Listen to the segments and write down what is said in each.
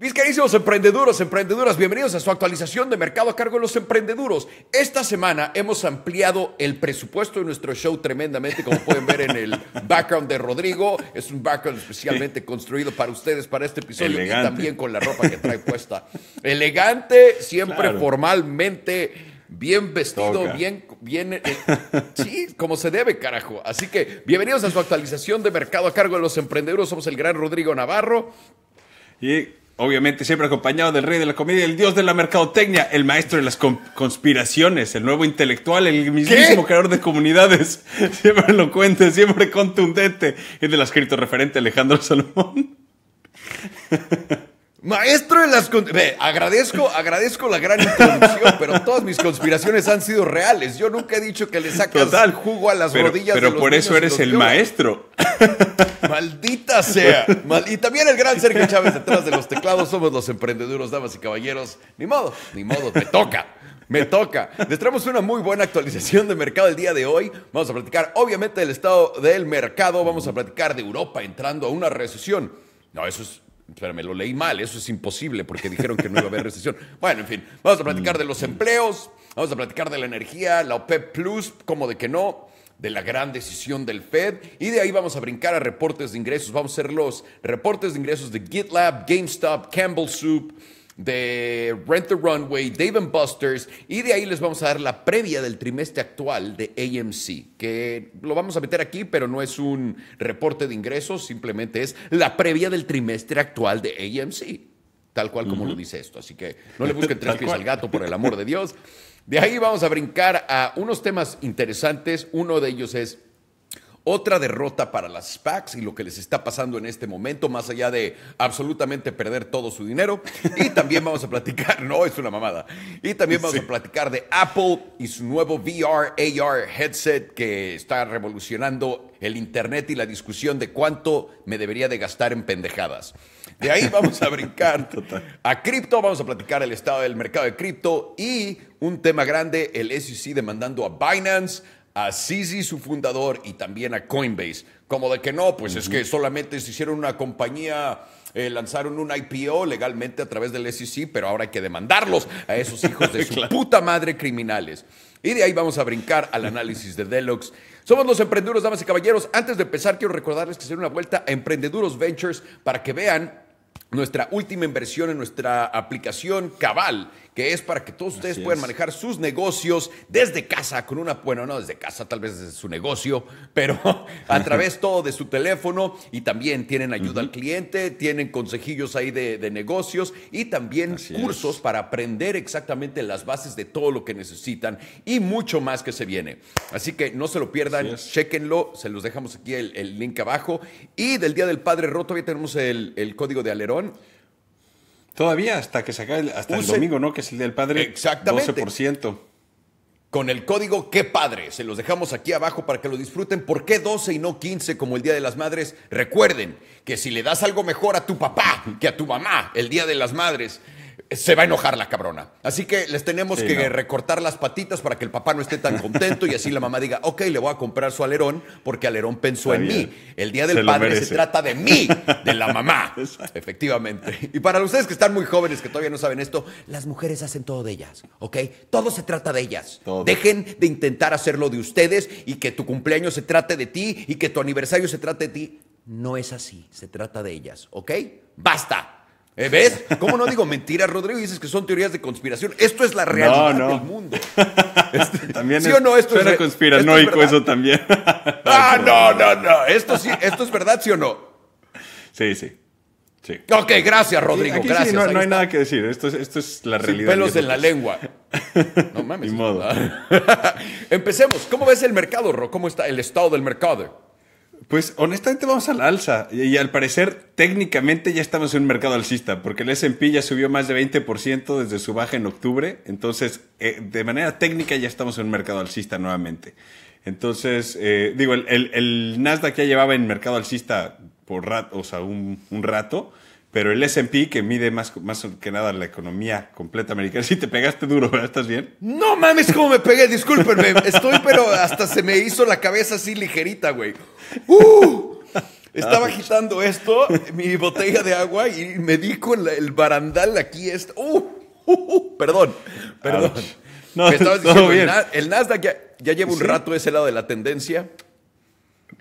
Mis queridos emprendeduros, emprendeduras, bienvenidos a su actualización de mercado a cargo de los emprendeduros. Esta semana hemos ampliado el presupuesto de nuestro show tremendamente, como pueden ver en el background de Rodrigo. Es un background especialmente construido para ustedes para este episodio y también con la ropa que trae puesta. Elegante, siempre formalmente bien vestido, bien, bien, eh, sí, como se debe, carajo. Así que bienvenidos a su actualización de mercado a cargo de los Emprendeduros. Somos el gran Rodrigo Navarro. Y obviamente siempre acompañado del rey de la comedia, el dios de la mercadotecnia, el maestro de las conspiraciones, el nuevo intelectual, el mismísimo creador de comunidades, siempre elocuente, siempre contundente, y del escrito referente Alejandro Salomón. Maestro de las... Ve, agradezco, agradezco la gran introducción, pero todas mis conspiraciones han sido reales. Yo nunca he dicho que le sacas el jugo a las rodillas pero por eso eres el maestro. Maldita sea. y también el gran Sergio Chávez detrás de los teclados. Somos los emprendeduros, damas y caballeros. Ni modo, ni modo, te toca. Me toca. Les traemos una muy buena actualización de mercado el día de hoy. Vamos a platicar, obviamente, del estado del mercado. Vamos a platicar de Europa entrando a una recesión. No, eso es pero me lo leí mal, eso es imposible porque dijeron que no iba a haber recesión. Bueno, en fin, vamos a platicar de los empleos, vamos a platicar de la energía, la OPEP Plus, como de que no, de la gran decisión del Fed y de ahí vamos a brincar a reportes de ingresos, vamos a hacer los reportes de ingresos de GitLab, GameStop, Campbell Soup, de Rent the Runway, Dave Buster's, y de ahí les vamos a dar la previa del trimestre actual de AMC, que lo vamos a meter aquí, pero no es un reporte de ingresos, simplemente es la previa del trimestre actual de AMC, tal cual como lo dice esto. Así que no le busquen tres pies al gato, por el amor de Dios. De ahí vamos a brincar a unos temas interesantes. Uno de ellos es otra derrota para las SPACs y lo que les está pasando en este momento, más allá de absolutamente perder todo su dinero. Y también vamos a platicar, no, es una mamada. Y también vamos a platicar de Apple y su nuevo VR AR headset que está revolucionando el Internet y la discusión de cuánto me debería de gastar en pendejadas. De ahí vamos a brincar a cripto, vamos a platicar el estado del mercado de cripto y un tema grande, el SEC demandando a Binance a Sisi, su fundador, y también a Coinbase, como de que no, pues es que solamente se hicieron una compañía, eh, lanzaron un IPO legalmente a través del SEC, pero ahora hay que demandarlos a esos hijos de su puta madre criminales. Y de ahí vamos a brincar al análisis de Deluxe. Somos los emprendedores, damas y caballeros. Antes de empezar, quiero recordarles que se una vuelta a Emprendeduros Ventures para que vean nuestra última inversión en nuestra aplicación Cabal que es para que todos ustedes puedan manejar sus negocios desde casa, con una, bueno, no desde casa, tal vez desde su negocio, pero a través todo de su teléfono y también tienen ayuda al cliente, tienen consejillos ahí de, negocios y también cursos para aprender exactamente las bases de todo lo que necesitan y mucho más que se viene. Así que no se lo pierdan, chequenlo, se los dejamos aquí el, link abajo y del Día del Padre Roto, ya tenemos el, el código de alerón. Todavía hasta que se acabe hasta el domingo, ¿no? Que es el del padre. Exactamente. 12%. Con el código Qué Padre. Se los dejamos aquí abajo para que lo disfruten. ¿Por qué 12 y no 15 como el Día de las Madres? Recuerden que si le das algo mejor a tu papá que a tu mamá el Día de las Madres, se va a enojar la cabrona. Así que les tenemos que recortar las patitas para que el papá no esté tan contento y así la mamá diga, ok, le voy a comprar su alerón porque alerón pensó en mí. El Día del Padre se trata de mí, de la mamá. Efectivamente. Y para ustedes que están muy jóvenes, que todavía no saben esto, las mujeres hacen todo de ellas, ¿ok? Todo se trata de ellas. Dejen de intentar hacerlo de ustedes y que tu cumpleaños se trate de ti y que tu aniversario se trate de ti. No es así, se trata de ellas, ¿ok? Basta. Eh, ¿Ves? ¿Cómo no digo mentiras, Rodrigo? dices que son teorías de conspiración. Esto es la realidad del mundo. Este, ¿Sí o no? Esto suena es, conspiranoico conspiración. es eso también. ah, no, no, no. Esto, sí, esto es verdad, ¿sí o no? Sí, sí. Sí. Ok, gracias, Rodrigo. gracias. Sí, no, hay nada que decir. Esto es, esto es la realidad. Sin pelos en la lengua. No mames. Ni modo. Empecemos. ¿Cómo ves el mercado, Ro? ¿Cómo está el estado del mercado? Pues honestamente vamos al alza y, al parecer técnicamente ya estamos en un mercado alcista porque el S&P ya subió más de 20% desde su baja en octubre, entonces eh, de manera técnica ya estamos en un mercado alcista nuevamente. Entonces, eh, digo, el, el, Nasdaq ya llevaba en mercado alcista por rato, o un rato, pero el SP, que mide más, más que nada la economía completa americana, sí te pegaste duro, ¿verdad? ¿Estás bien? No mames, cómo me pegué, discúlpenme. Estoy, pero hasta se me hizo la cabeza así ligerita, güey. ¡Uh! Estaba ah, pues. agitando esto, mi botella de agua, y me di el barandal aquí. Este. Uh, ¡Uh, uh! perdón, perdón. Ah, no, me diciendo, El, Nasdaq ya, lleva un rato ese lado de la tendencia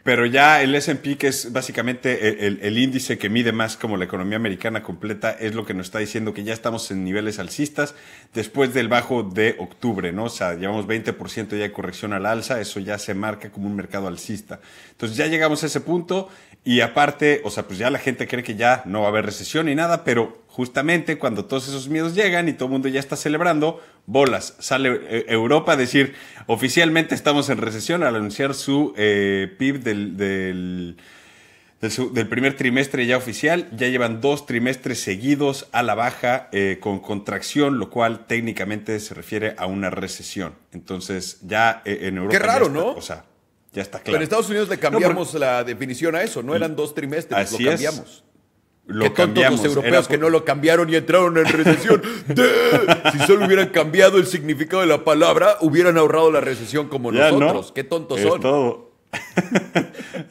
pero ya el S&P, que es básicamente e, el, índice que mide más como la economía americana completa, es lo que nos está diciendo que ya estamos en niveles alcistas después del bajo de octubre, ¿no? O sea, llevamos 20% ya de corrección al alza, eso ya se marca como un mercado alcista. Entonces ya llegamos a ese punto y aparte, o sea, pues ya la gente cree que ya no va a haber recesión ni nada, pero justamente cuando todos esos miedos llegan y todo el mundo ya está celebrando, bolas. Sale eh, Europa a decir, oficialmente estamos en recesión al anunciar su eh, PIB del, del, del, primer trimestre ya oficial. Ya llevan dos trimestres seguidos a la baja eh, con contracción, lo cual técnicamente se refiere a una recesión. Entonces ya en Europa... Qué raro, ¿no? O sea, ya está claro. Pero en Estados Unidos le cambiamos la definición a eso, no eran dos trimestres, lo cambiamos lo tontos cambiamos. los europeos que no lo cambiaron y entraron en recesión. si solo hubieran cambiado el significado de la palabra, hubieran ahorrado la recesión como nosotros. Qué tontos es son. Todo.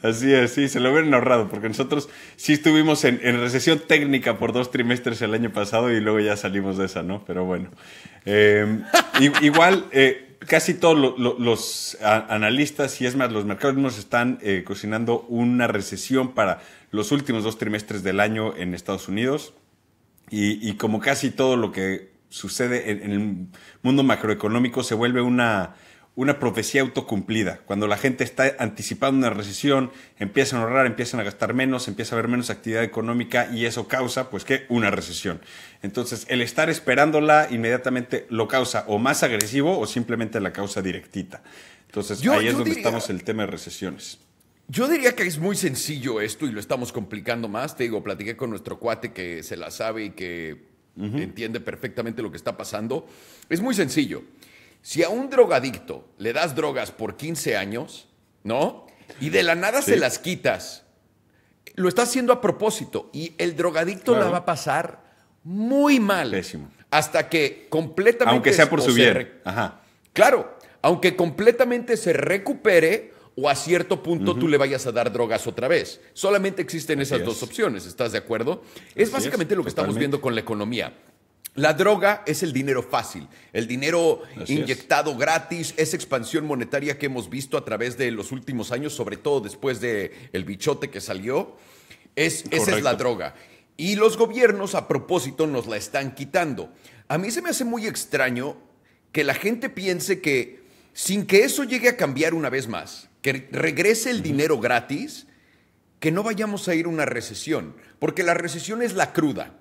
Así es, sí, se lo hubieran ahorrado, porque nosotros sí estuvimos en, recesión técnica por dos trimestres el año pasado y luego ya salimos de esa, ¿no? Pero bueno. Em, igual, eh, casi todos los analistas y es más, los mercados mismos están eh, cocinando una recesión para los últimos dos trimestres del año en Estados Unidos y, como casi todo lo que sucede en, el mundo macroeconómico se vuelve una, una profecía autocumplida. Cuando la gente está anticipando una recesión, empiezan a ahorrar, empiezan a gastar menos, empieza a haber menos actividad económica y eso causa, pues, ¿qué? Una recesión. Entonces, el estar esperándola inmediatamente lo causa o más agresivo o simplemente la causa directita. Entonces, ahí es donde estamos el tema de recesiones. Yo diría que es muy sencillo esto y lo estamos complicando más. Te digo, platiqué con nuestro cuate que se la sabe y que entiende perfectamente lo que está pasando. Es muy sencillo. Si a un drogadicto le das drogas por 15 años, ¿no? Y de la nada se las quitas. Lo está haciendo a propósito y el drogadicto la va a pasar muy mal. Hasta que completamente... Aunque sea por su bien. Ajá. Claro, aunque completamente se recupere o a cierto punto tú le vayas a dar drogas otra vez. Solamente existen esas dos opciones, ¿estás de acuerdo? Es básicamente lo que estamos viendo con la economía. La droga es el dinero fácil, el dinero inyectado gratis, esa expansión monetaria que hemos visto a través de los últimos años, sobre todo después del el bichote que salió, es, esa es la droga. Y los gobiernos a propósito nos la están quitando. A mí se me hace muy extraño que la gente piense que sin que eso llegue a cambiar una vez más, que regrese el dinero gratis, que no vayamos a ir a una recesión, porque la recesión es la cruda.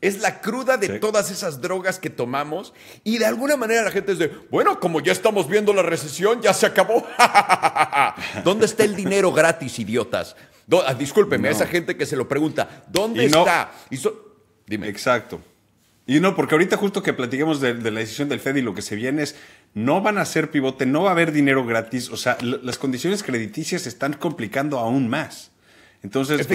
Es la cruda de todas esas drogas que tomamos y de alguna manera la gente es de, bueno, como ya estamos viendo la recesión, ya se acabó. ¿Dónde está el dinero gratis, idiotas? Ah, discúlpeme, a esa gente que se lo pregunta, ¿dónde está? Dime. Exacto. Y no, porque ahorita justo que platiquemos de, la decisión del Fed y lo que se viene es, no van a ser pivote, no va a haber dinero gratis, o sea, las condiciones crediticias se están complicando aún más. Entonces,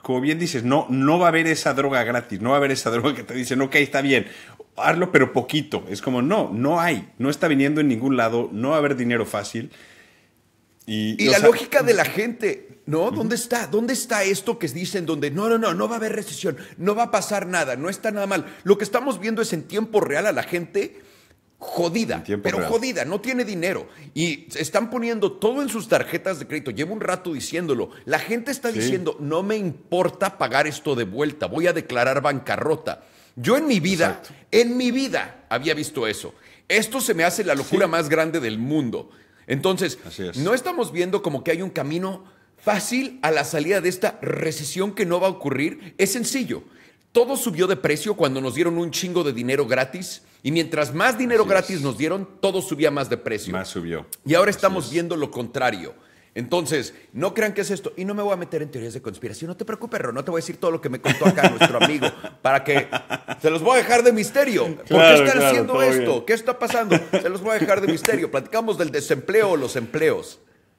como bien dices, no, no va a haber esa droga gratis, no va a haber esa droga que te dicen, ok, está bien, hazlo pero poquito. Es como, no, no hay, no está viniendo en ningún lado, no va a haber dinero fácil. Y, la lógica de la gente, ¿no? ¿Dónde está? ¿Dónde está esto que dicen donde no, no, no, no va a haber recesión, no va a pasar nada, no está nada mal? Lo que estamos viendo es en tiempo real a la gente jodida, pero jodida, no tiene dinero. Y están poniendo todo en sus tarjetas de crédito. Llevo un rato diciéndolo. La gente está diciendo, no me importa pagar esto de vuelta, voy a declarar bancarrota. Yo en mi vida, en mi vida había visto eso. Esto se me hace la locura más grande del mundo. Entonces, no estamos viendo como que hay un camino fácil a la salida de esta recesión que no va a ocurrir. Es sencillo. Todo subió de precio cuando nos dieron un chingo de dinero gratis y mientras más dinero gratis nos dieron, todo subía más de precio. Más subió. Y ahora estamos viendo lo contrario. Entonces, no crean que es esto. Y no me voy a meter en teorías de conspiración. No te preocupes, Ro. No te voy a decir todo lo que me contó acá nuestro amigo para que se los voy a dejar de misterio. ¿Por qué están haciendo esto? ¿Qué está pasando? Se los voy a dejar de misterio. Platicamos del desempleo o los empleos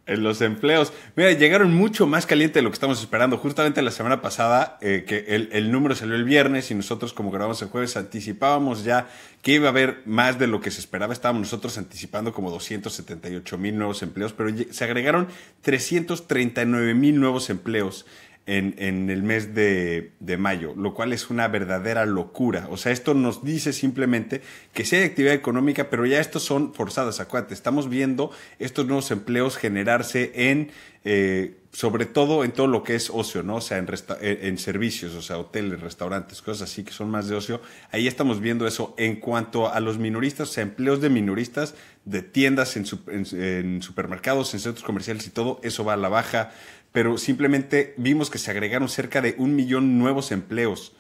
en los empleos. Mira, llegaron mucho más caliente de lo que estamos esperando. Justamente la semana pasada, eh, que el, el, número salió el viernes y nosotros como grabamos el jueves anticipábamos ya que iba a haber más de lo que se esperaba. Estábamos nosotros anticipando como 278 mil nuevos empleos, pero se agregaron 339 mil nuevos empleos en, el mes de, mayo, lo cual es una verdadera locura. O sea, esto nos dice simplemente que sí hay actividad económica, pero ya estos son forzadas, acuérdate. Estamos viendo estos nuevos empleos generarse en, eh, sobre todo en todo lo que es ocio, ¿no? O sea, en, servicios, o sea, hoteles, restaurantes, cosas así que son más de ocio. Ahí estamos viendo eso. En cuanto a los minoristas, o sea, empleos de minoristas, de tiendas en, en supermercados, en centros comerciales y todo, eso va a la baja pero simplemente vimos que se agregaron cerca de un millón nuevos empleos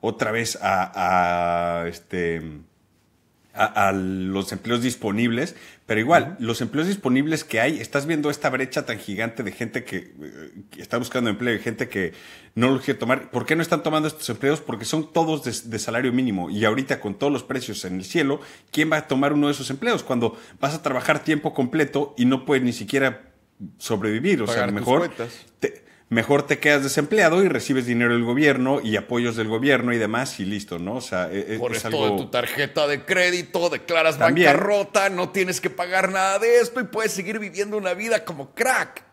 otra vez a, este, a, los empleos disponibles, pero igual, los empleos disponibles que hay, estás viendo esta brecha tan gigante de gente eh, que, está buscando empleo y gente que no lo quiere tomar. ¿Por qué no están tomando estos empleos? Porque son todos de, salario mínimo y ahorita con todos los precios en el cielo, ¿quién va a tomar uno de esos empleos? Cuando vas a trabajar tiempo completo y no puedes ni siquiera sobrevivir. O sea, mejor te, mejor te quedas desempleado y recibes dinero del gobierno y apoyos del gobierno y demás y listo, ¿no? O sea, e, e, es, Por tu tarjeta de crédito, declaras bancarrota, no tienes que pagar nada de esto y puedes seguir viviendo una vida como crack.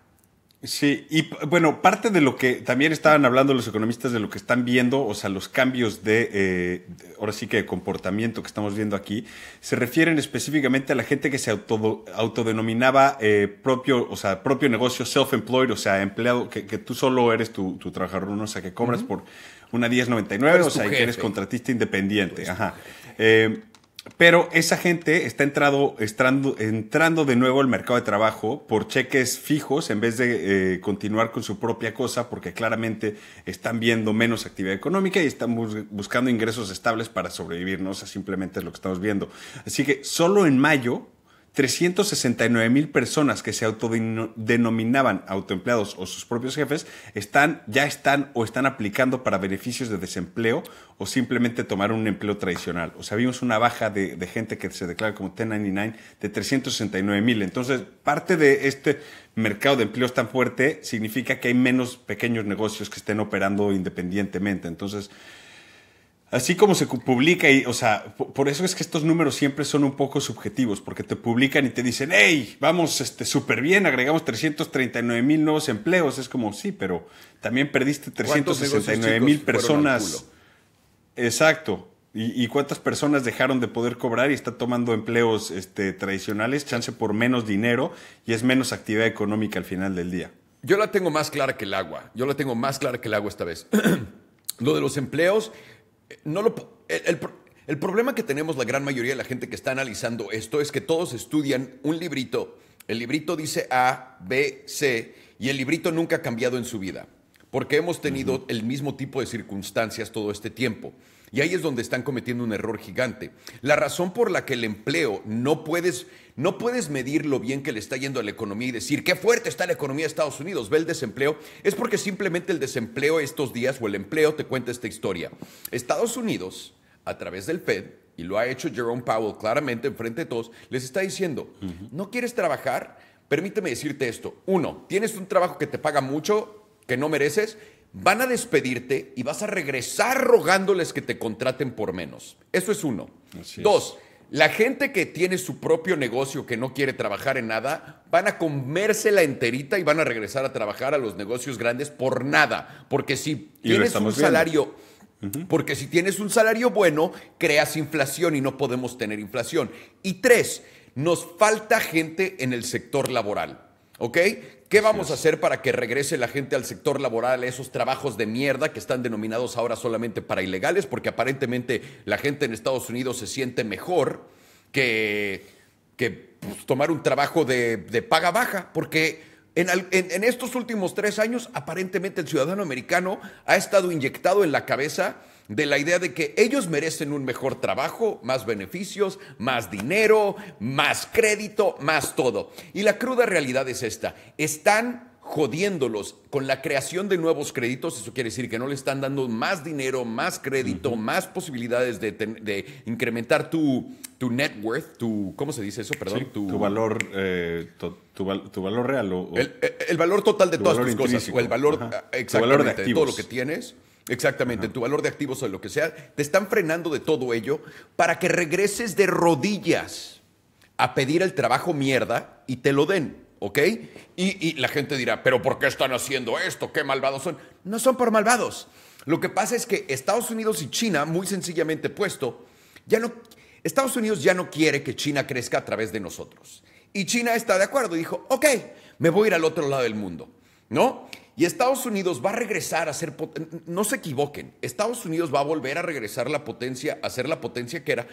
Sí, y bueno, parte de lo que también estaban hablando los economistas de lo que están viendo, o sea, los cambios de, eh, ahora sí que de comportamiento que estamos viendo aquí, se refieren específicamente a la gente que se autodenominaba eh, propio, o sea, propio negocio self-employed, o sea, empleado, que, tú solo eres tu, trabajador, o sea, que cobras por una 1099, o sea, que eres contratista independiente. Ajá. Pero esa gente está entrado, entrando, de nuevo al mercado de trabajo por cheques fijos en vez de eh, continuar con su propia cosa porque claramente están viendo menos actividad económica y están buscando ingresos estables para sobrevivir, ¿no? O simplemente es lo que estamos viendo. Así que solo en mayo 369 mil personas que se autodenominaban autoempleados o sus propios jefes están, ya están o están aplicando para beneficios de desempleo o simplemente tomar un empleo tradicional. O sea, vimos una baja de, de gente que se declara como 1099 de 369 mil. Entonces, parte de este mercado de empleos tan fuerte significa que hay menos pequeños negocios que estén operando independientemente. Entonces, así como se publica, y, o sea, por eso es que estos números siempre son un poco subjetivos, porque te publican y te dicen, hey, vamos este súper bien, agregamos 339 mil nuevos empleos. Es como, sí, pero también perdiste 369 mil personas. Exacto. ¿Y, cuántas personas dejaron de poder cobrar y está tomando empleos este, tradicionales, chance por menos dinero y es menos actividad económica al final del día? Yo la tengo más clara que el agua. Yo la tengo más clara que el agua esta vez. Lo de los empleos, no lo, el, problema que tenemos la gran mayoría de la gente que está analizando esto es que todos estudian un librito, el librito dice A, B, C, y el librito nunca ha cambiado en su vida, porque hemos tenido el mismo tipo de circunstancias todo este tiempo. Y ahí es donde están cometiendo un error gigante. La razón por la que el empleo no puedes no puedes medir lo bien que le está yendo a la economía y decir qué fuerte está la economía de Estados Unidos, ve el desempleo, es porque simplemente el desempleo estos días o el empleo te cuenta esta historia. Estados Unidos, a través del Fed, y lo ha hecho Jerome Powell claramente enfrente de todos, les está diciendo, ¿no quieres trabajar? Permíteme decirte esto. Uno, tienes un trabajo que te paga mucho, que no mereces, van a despedirte y vas a regresar rogándoles que te contraten por menos. Eso es uno. Dos, la gente que tiene su propio negocio, que no quiere trabajar en nada, van a comérsela enterita y van a regresar a trabajar a los negocios grandes por nada. Porque si tienes un salario... Porque si tienes un salario bueno, creas inflación y no podemos tener inflación. Y tres, nos falta gente en el sector laboral. ¿Ok? ¿Qué vamos a hacer para que regrese la gente al sector laboral, a esos trabajos de mierda que están denominados ahora solamente para ilegales? Porque aparentemente la gente en Estados Unidos se siente mejor que, que pues, tomar un trabajo de, paga baja, porque en estos últimos tres años aparentemente el ciudadano americano ha estado inyectado en la cabeza de la idea de que ellos merecen un mejor trabajo, más beneficios, más dinero, más crédito, más todo. Y la cruda realidad es esta. Están jodiéndolos con la creación de nuevos créditos, eso quiere decir que no le están dando más dinero, más crédito, más posibilidades de, incrementar tu, tu, net worth, tu, ¿cómo se dice eso? Perdón, tu, tu, valor, eh, tu, valor real. O, el, valor total de todas tus cosas, o el valor, eh, exactamente, de todo lo que tienes. Exactamente, tu valor de activos o lo que sea, te están frenando de todo ello para que regreses de rodillas a pedir el trabajo mierda y te lo den, ¿ok? Y, la gente dirá, pero ¿por qué están haciendo esto? ¿Qué malvados son? No son por malvados. Lo que pasa es que Estados Unidos y China, muy sencillamente puesto, ya no, Estados Unidos ya no quiere que China crezca a través de nosotros. Y China está de acuerdo y dijo, ok, me voy a ir al otro lado del mundo, ¿no? Y Estados Unidos va a regresar a ser, no se equivoquen, Estados Unidos va a volver a regresar la potencia, a ser la potencia que era,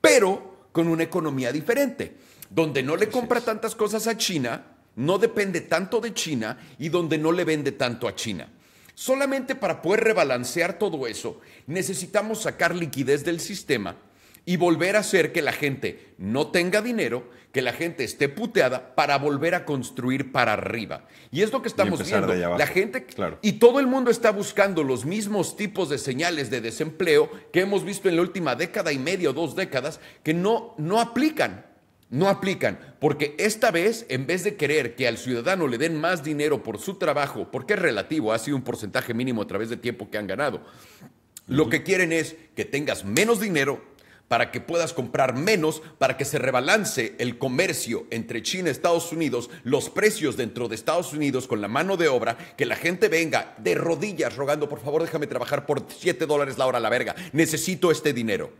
pero con una economía diferente, donde no le compra tantas cosas a China, no depende tanto de China y donde no le vende tanto a China. Solamente para poder rebalancear todo eso, necesitamos sacar liquidez del sistema y volver a hacer que la gente no tenga dinero, que la gente esté puteada para volver a construir para arriba. Y es lo que estamos viendo. La gente y todo el mundo está buscando los mismos tipos de señales de desempleo que hemos visto en la última década y media o dos décadas que no, no aplican. No aplican, porque esta vez, en vez de querer que al ciudadano le den más dinero por su trabajo, porque es relativo, ha sido un porcentaje mínimo a través del tiempo que han ganado, lo que quieren es que tengas menos dinero, para que puedas comprar menos, para que se rebalance el comercio entre China y Estados Unidos, los precios dentro de Estados Unidos con la mano de obra, que la gente venga de rodillas rogando, por favor déjame trabajar por 7 dólares la hora, la verga, necesito este dinero.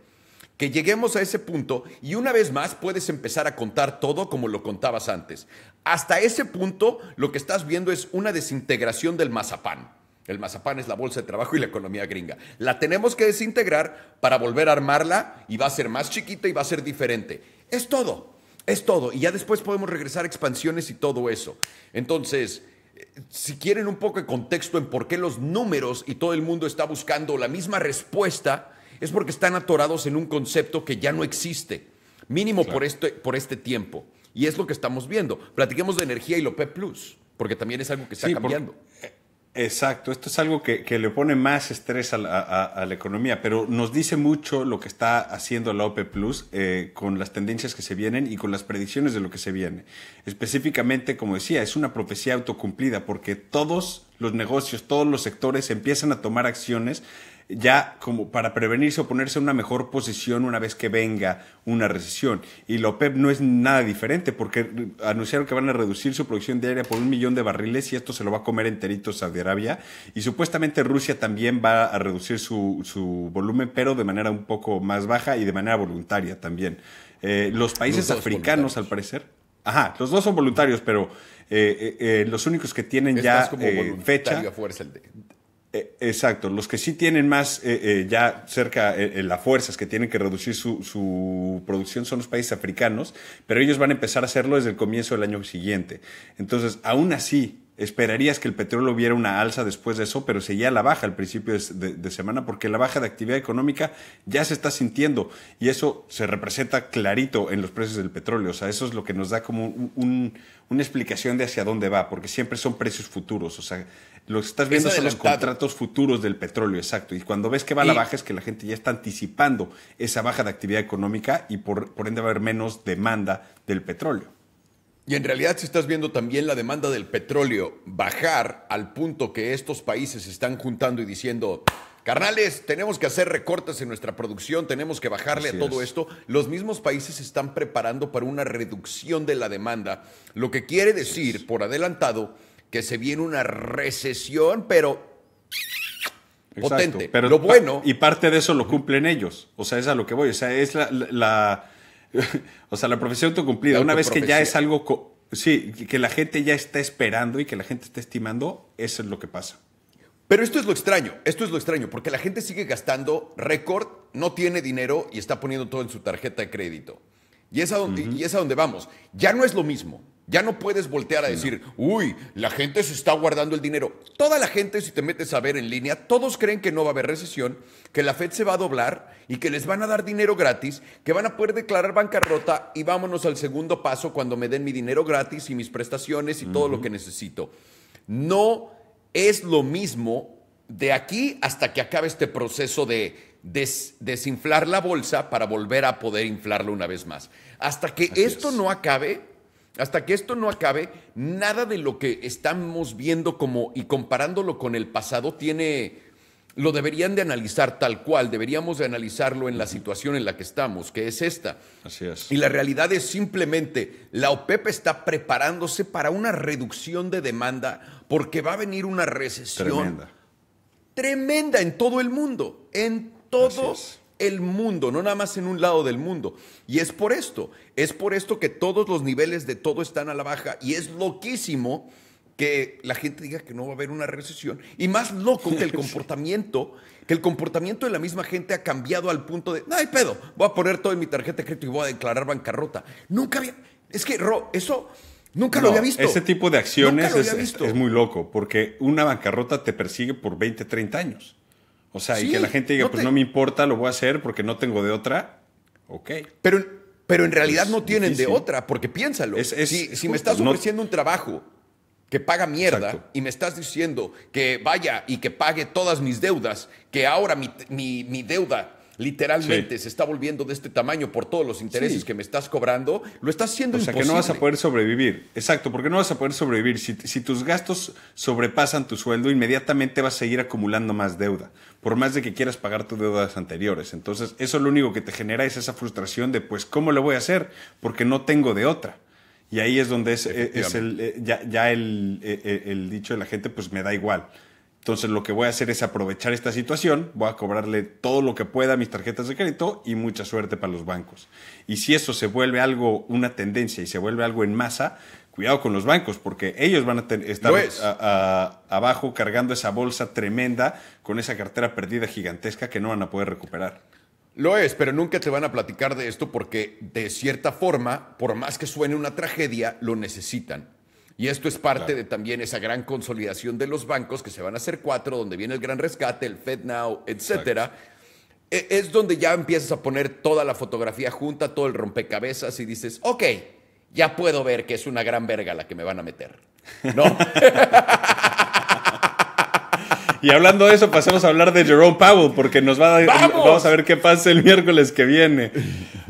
Que lleguemos a ese punto y una vez más puedes empezar a contar todo como lo contabas antes. Hasta ese punto lo que estás viendo es una desintegración del mazapán. El mazapán es la bolsa de trabajo y la economía gringa. La tenemos que desintegrar para volver a armarla y va a ser más chiquita y va a ser diferente. Es todo, es todo. Y ya después podemos regresar a expansiones y todo eso. Entonces, si quieren un poco de contexto en por qué los números y todo el mundo está buscando la misma respuesta, es porque están atorados en un concepto que ya no existe, mínimo por, este, por este tiempo. Y es lo que estamos viendo. Platiquemos de energía y lo Plus, porque también es algo que está cambiando. Exacto, esto es algo que, que le pone más estrés a la, economía, pero nos dice mucho lo que está haciendo la OPE Plus eh, con las tendencias que se vienen y con las predicciones de lo que se viene. Específicamente, como decía, es una profecía autocumplida porque todos los negocios, todos los sectores empiezan a tomar acciones ya como para prevenirse o ponerse en una mejor posición una vez que venga una recesión. Y la OPEP no es nada diferente porque anunciaron que van a reducir su producción diaria por un millón de barriles y esto se lo va a comer enterito Saudi Arabia. Y supuestamente Rusia también va a reducir su, su volumen, pero de manera un poco más baja y de manera voluntaria también. Eh, los países africanos, al parecer. Ajá, los dos son voluntarios, pero eh, eh, los únicos que tienen ya como fecha. Eh, exacto, los que sí tienen más eh, eh, ya cerca las fuerzas que tienen que reducir su, producción son los países africanos, pero ellos van a empezar a hacerlo desde el comienzo del año siguiente. Entonces, aún así, esperarías que el petróleo hubiera una alza después de eso, pero seguía la baja al principio de, semana porque la baja de actividad económica ya se está sintiendo y eso se representa clarito en los precios del petróleo. O sea, eso es lo que nos da como una explicación de hacia dónde va, porque siempre son precios futuros. O sea, lo que estás viendo son los contratos futuros del petróleo, exacto. Y cuando ves que va a la baja es que la gente ya está anticipando esa baja de actividad económica y por, ende va a haber menos demanda del petróleo. Y en realidad si estás viendo también la demanda del petróleo bajar al punto que estos países se están juntando y diciendo, Carnales, tenemos que hacer recortes en nuestra producción, tenemos que bajarle a todo esto. Los mismos países se están preparando para una reducción de la demanda, lo que quiere decir, por adelantado, que se viene una recesión, pero potente. Pero lo bueno. Y parte de eso lo cumplen ellos. O sea, es a lo que voy. O sea, es la, o sea, la profesión autocumplida. Una vez que ya es algo. Sí, que la gente ya está esperando y que la gente está estimando, eso es lo que pasa. Pero esto es lo extraño, esto es lo extraño, porque la gente sigue gastando récord, no tiene dinero y está poniendo todo en su tarjeta de crédito. Y es a donde, y es a donde vamos. Ya no es lo mismo. Ya no puedes voltear a decir, uy, la gente se está guardando el dinero. Toda la gente, si te metes a ver en línea, todos creen que no va a haber recesión, que la Fed se va a doblar y que les van a dar dinero gratis, que van a poder declarar bancarrota y vámonos al segundo paso cuando me den mi dinero gratis y mis prestaciones y todo lo que necesito. No es lo mismo de aquí hasta que acabe este proceso de desinflar la bolsa para volver a poder inflarlo una vez más. Hasta que esto no acabe, hasta que esto no acabe, nada de lo que estamos viendo como y comparándolo con el pasado tiene lo deberían de analizar tal cual, deberíamos de analizarlo en la situación en la que estamos, que es esta. Así es. Y la realidad es simplemente la OPEP está preparándose para una reducción de demanda porque va a venir una recesión tremenda, en todo el mundo, en todos el mundo, no nada más en un lado del mundo. Y es por esto, es por esto que todos los niveles de todo están a la baja y es loquísimo que la gente diga que no va a haber una recesión y más loco que el comportamiento que el comportamiento de la misma gente ha cambiado al punto de no pedo voy a poner todo en mi tarjeta de crédito y voy a declarar bancarrota nunca había es que eso nunca lo había visto ese tipo de acciones es, es muy loco porque una bancarrota te persigue por 20 30 años o sea, y que la gente diga, pues no me importa, lo voy a hacer porque no tengo de otra. Ok. Pero, pero en realidad no tienen de otra, porque piénsalo. si, me estás ofreciendo un trabajo que paga mierda y me estás diciendo que vaya y que pague todas mis deudas, que ahora mi, mi deuda Literalmente se está volviendo de este tamaño por todos los intereses que me estás cobrando. Lo estás haciendo o imposible. sea, que no vas a poder sobrevivir. Exacto, porque no vas a poder sobrevivir. Si, tus gastos sobrepasan tu sueldo, inmediatamente vas a seguir acumulando más deuda, por más de que quieras pagar tus deudas anteriores. Entonces, eso lo único que te genera es esa frustración de, pues, ¿cómo lo voy a hacer? Porque no tengo de otra. Y ahí es donde es, eh, ya, eh, eh, el dicho de la gente, pues, me da igual. Entonces lo que voy a hacer es aprovechar esta situación, voy a cobrarle todo lo que pueda a mis tarjetas de crédito y mucha suerte para los bancos. Y si eso se vuelve algo, una tendencia y se vuelve algo en masa, cuidado con los bancos porque ellos van a estar abajo cargando esa bolsa tremenda con esa cartera perdida gigantesca que no van a poder recuperar. Lo es, pero nunca te van a platicar de esto porque de cierta forma, por más que suene una tragedia, lo necesitan y esto es parte de también esa gran consolidación de los bancos, que se van a hacer cuatro, donde viene el gran rescate, el Now etcétera. E, es donde ya empiezas a poner toda la fotografía junta, todo el rompecabezas y dices, ok, ya puedo ver que es una gran verga la que me van a meter. ¿No? Y hablando de eso, pasemos a hablar de Jerome Powell, porque nos va a, ¡Vamos! a ver qué pasa el miércoles que viene.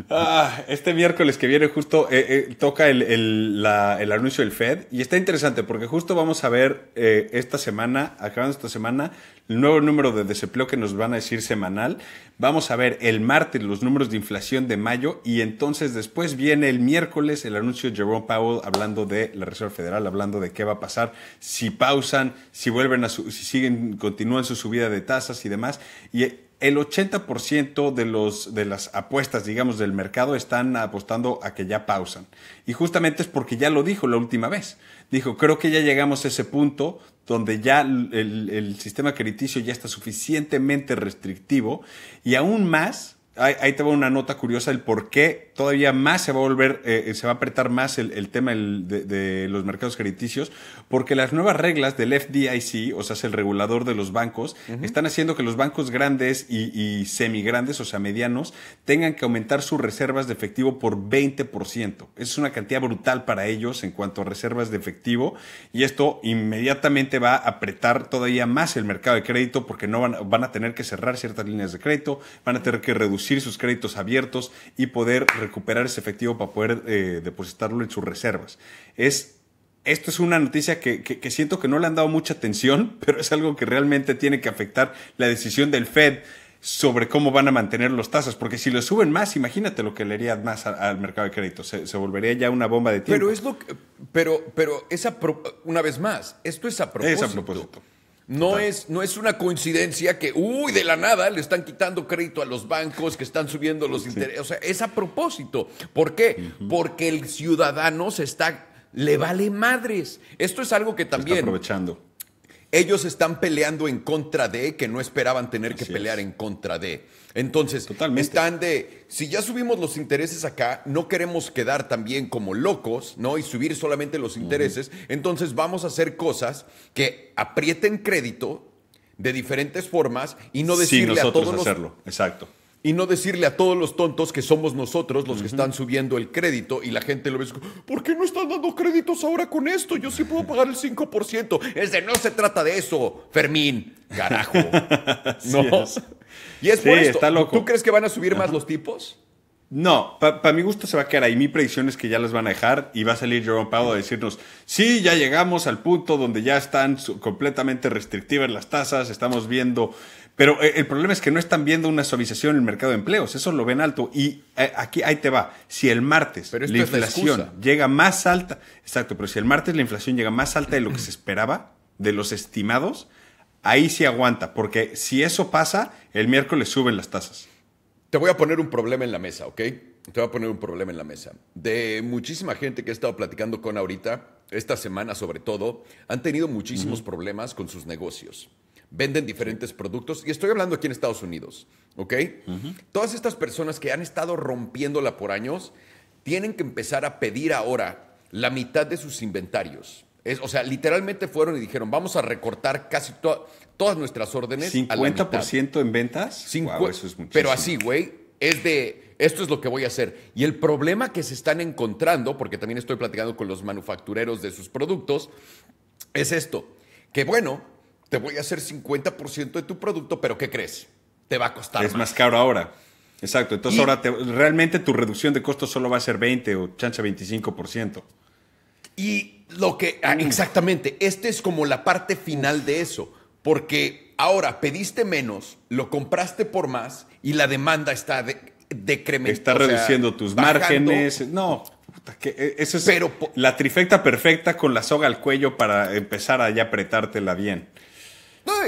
Ah, este miércoles que viene justo eh, eh, toca el, el, el, anuncio del Fed y está interesante porque justo vamos a ver eh, esta semana, acabando esta semana, el nuevo número de desempleo que nos van a decir semanal. Vamos a ver el martes los números de inflación de mayo y entonces después viene el miércoles el anuncio de Jerome Powell hablando de la Reserva Federal, hablando de qué va a pasar si pausan, si vuelven a si siguen continúan su subida de tasas y demás y el 80% de, los, de las apuestas, digamos, del mercado están apostando a que ya pausan. Y justamente es porque ya lo dijo la última vez. Dijo, creo que ya llegamos a ese punto donde ya el, el sistema crediticio ya está suficientemente restrictivo y aún más ahí, ahí, te va una nota curiosa del por qué todavía más se va a volver, eh, eh, se va a apretar más el, el tema de, los mercados crediticios, porque las nuevas reglas del FDIC, o sea, es el regulador de los bancos, están haciendo que los bancos grandes y, y semigrandes, o sea, medianos, tengan que aumentar sus reservas de efectivo por 20%. Es una cantidad brutal para ellos en cuanto a reservas de efectivo y esto inmediatamente va a apretar todavía más el mercado de crédito porque no van, van a tener que cerrar ciertas líneas de crédito, van a tener que reducir sus créditos abiertos y poder recuperar ese efectivo para poder eh, depositarlo en sus reservas. Es, esto es una noticia que, siento que no le han dado mucha atención, pero es algo que realmente tiene que afectar la decisión del Fed sobre cómo van a mantener los tasas, porque si lo suben más, imagínate lo que le haría más al mercado de crédito, se, volvería ya una bomba de tiempo. Pero es lo pero, pero esa una vez más, esto Es a propósito. No es, no es una coincidencia que, uy, de la nada le están quitando crédito a los bancos, que están subiendo los intereses. O sea, es a propósito. ¿Por qué? Porque el ciudadano se está, le vale madres. Esto es algo que también... aprovechando ellos están peleando en contra de que no esperaban tener que pelear en contra de. Entonces, están de, si ya subimos los intereses acá, no queremos quedar también como locos, ¿no? Y subir solamente los intereses, entonces vamos a hacer cosas que aprieten crédito de diferentes formas y no decirle a todos hacerlo, exacto y no decirle a todos los tontos que somos nosotros los que están subiendo el crédito y la gente lo ve, ¿por qué no están dando créditos ahora con esto? Yo sí puedo pagar el 5%. Es de no se trata de eso, Fermín. Carajo. ¿No? Y es por esto. Está loco. ¿Tú crees que van a subir más los tipos? No, para mi gusto se va a quedar ahí. Mi predicción es que ya las van a dejar y va a salir Jerome Powell a decirnos, sí, ya llegamos al punto donde ya están completamente restrictivas las tasas, estamos viendo pero eh, el problema es que no están viendo una suavización en el mercado de empleos, eso lo ven alto. Y eh, aquí ahí te va, si el martes la inflación llega más alta, exacto, pero si el martes la inflación llega más alta de lo que se esperaba, de los estimados, ahí sí aguanta, porque si eso pasa, el miércoles suben las tasas. Te voy a poner un problema en la mesa, ¿ok? Te voy a poner un problema en la mesa. De muchísima gente que he estado platicando con ahorita, esta semana sobre todo, han tenido muchísimos problemas con sus negocios venden diferentes productos, y estoy hablando aquí en Estados Unidos, ¿ok? Todas estas personas que han estado rompiéndola por años, tienen que empezar a pedir ahora la mitad de sus inventarios. Es, o sea, literalmente fueron y dijeron, vamos a recortar casi todas nuestras órdenes. ¿50% a en ventas? eso es pero así, güey, es de, esto es lo que voy a hacer. Y el problema que se están encontrando, porque también estoy platicando con los manufactureros de sus productos, es esto, que bueno, te voy a hacer 50% de tu producto, pero ¿qué crees? Te va a costar. Es más, caro ahora. Exacto. Entonces ahora realmente tu reducción de costo solo va a ser 20 o chancha 25%. Y lo que, ah, mm. exactamente, esta es como la parte final de eso, porque ahora pediste menos, lo compraste por más y la demanda está decrementando. Está reduciendo tus márgenes. No, Esa eh, eso es Pero, la trifecta perfecta con la soga al cuello para empezar a ya apretártela bien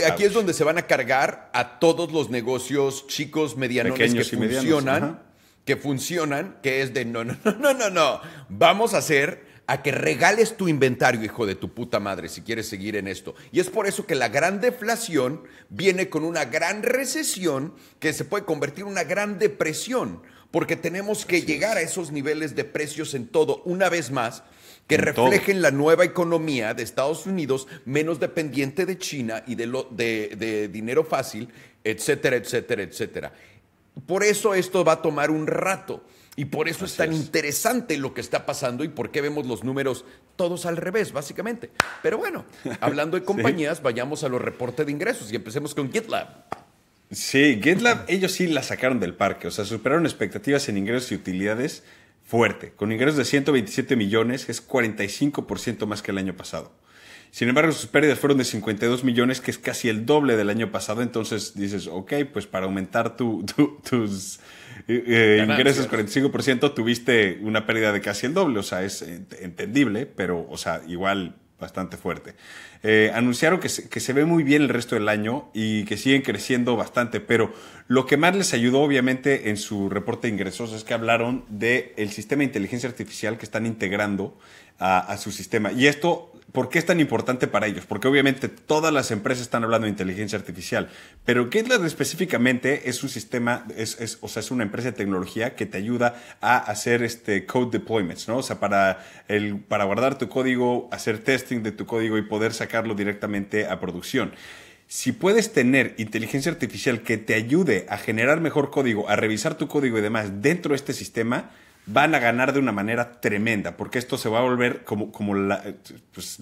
aquí es donde se van a cargar a todos los negocios chicos, medianos que funcionan, que funcionan, que es de no, no, no, no, no, no. Vamos a hacer a que regales tu inventario, hijo de tu puta madre, si quieres seguir en esto. Y es por eso que la gran deflación viene con una gran recesión que se puede convertir en una gran depresión, porque tenemos que llegar a esos niveles de precios en todo. Una vez más, que reflejen la nueva economía de Estados Unidos menos dependiente de China y de, de, dinero fácil, etcétera, etcétera, etcétera. Por eso esto va a tomar un rato. Y por eso es tan interesante lo que está pasando y por qué vemos los números todos al revés, básicamente. Pero bueno, hablando de compañías, vayamos a los reportes de ingresos y empecemos con GitLab. Sí, GitLab, ellos sí la sacaron del parque, o sea, superaron expectativas en ingresos y utilidades fuerte, con ingresos de 127 millones, es 45% más que el año pasado. Sin embargo, sus pérdidas fueron de 52 millones, que es casi el doble del año pasado. Entonces dices, ok, pues para aumentar tu, tus eh, eh, ingresos 45%, tuviste una pérdida de casi el doble. O sea, es entendible, pero, o sea, igual bastante fuerte. Eh, anunciaron que se, que se, ve muy bien el resto del año y que siguen creciendo bastante, pero lo que más les ayudó obviamente en su reporte de ingresos es que hablaron del el sistema de inteligencia artificial que están integrando a, a, su sistema. Y esto ¿Por qué es tan importante para ellos? Porque obviamente todas las empresas están hablando de inteligencia artificial, pero GitLab específicamente es un sistema, es, o sea, es una empresa de tecnología que te ayuda a hacer este code deployments, ¿no? O sea, para, para guardar tu código, hacer testing de tu código y poder sacarlo directamente a producción. Si puedes tener inteligencia artificial que te ayude a generar mejor código, a revisar tu código y demás dentro de este sistema, van a ganar de una manera tremenda, porque esto se va a volver como, como pues,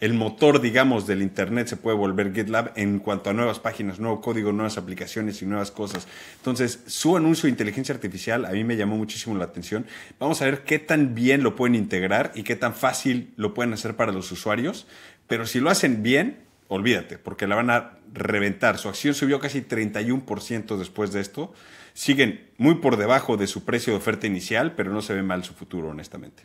el motor, digamos, del Internet se puede volver GitLab en cuanto a nuevas páginas, nuevo código, nuevas aplicaciones y nuevas cosas. Entonces, su anuncio de inteligencia artificial a mí me llamó muchísimo la atención. Vamos a ver qué tan bien lo pueden integrar y qué tan fácil lo pueden hacer para los usuarios, pero si lo hacen bien, olvídate, porque la van a reventar. Su acción subió casi 31% después de esto siguen muy por debajo de su precio de oferta inicial, pero no se ve mal su futuro, honestamente.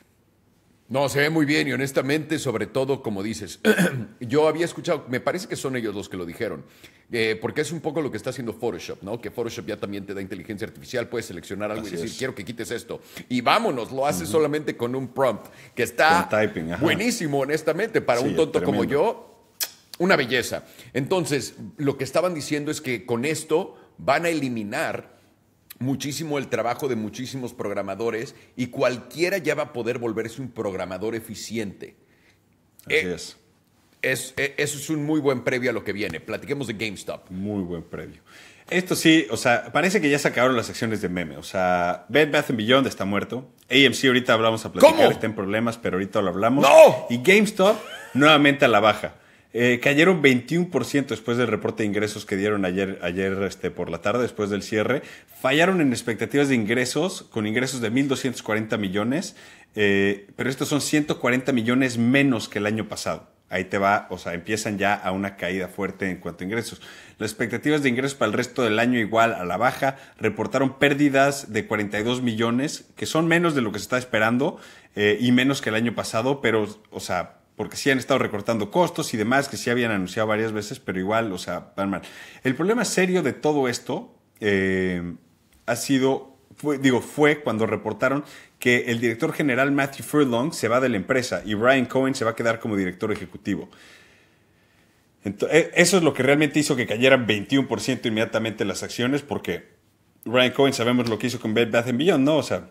No, se ve muy bien y honestamente, sobre todo, como dices, yo había escuchado, me parece que son ellos los que lo dijeron, eh, porque es un poco lo que está haciendo Photoshop, ¿no? Que Photoshop ya también te da inteligencia artificial, puedes seleccionar algo y decir, quiero que quites esto. Y vámonos, lo hace solamente con un prompt, que está buenísimo, honestamente, para un tonto como yo, una belleza. Entonces, lo que estaban diciendo es que con esto van a eliminar muchísimo el trabajo de muchísimos programadores y cualquiera ya va a poder volverse un programador eficiente. Así eh, es. Eh, eso es un muy buen previo a lo que viene. Platiquemos de GameStop. Muy buen previo. Esto sí, o sea, parece que ya se acabaron las acciones de meme. O sea, Bed Bath Beyond está muerto. AMC ahorita hablamos a platicar, ¿Cómo? está en problemas, pero ahorita lo hablamos. ¡No! Y GameStop nuevamente a la baja. Eh, cayeron 21% después del reporte de ingresos que dieron ayer, ayer este, por la tarde, después del cierre. Fallaron en expectativas de ingresos, con ingresos de 1.240 millones, eh, pero estos son 140 millones menos que el año pasado. Ahí te va, o sea, empiezan ya a una caída fuerte en cuanto a ingresos. Las expectativas de ingresos para el resto del año igual a la baja, reportaron pérdidas de 42 millones, que son menos de lo que se está esperando eh, y menos que el año pasado, pero, o sea, porque sí han estado recortando costos y demás, que sí habían anunciado varias veces, pero igual, o sea, van mal. El problema serio de todo esto eh, ha sido, digo, fue cuando reportaron que el director general Matthew Furlong se va de la empresa y Ryan Cohen se va a quedar como director ejecutivo. Eh, eso es lo que realmente hizo que cayeran 21% inmediatamente las acciones, porque Ryan Cohen sabemos lo que hizo con Bed Bath Beyond, ¿no? O sea,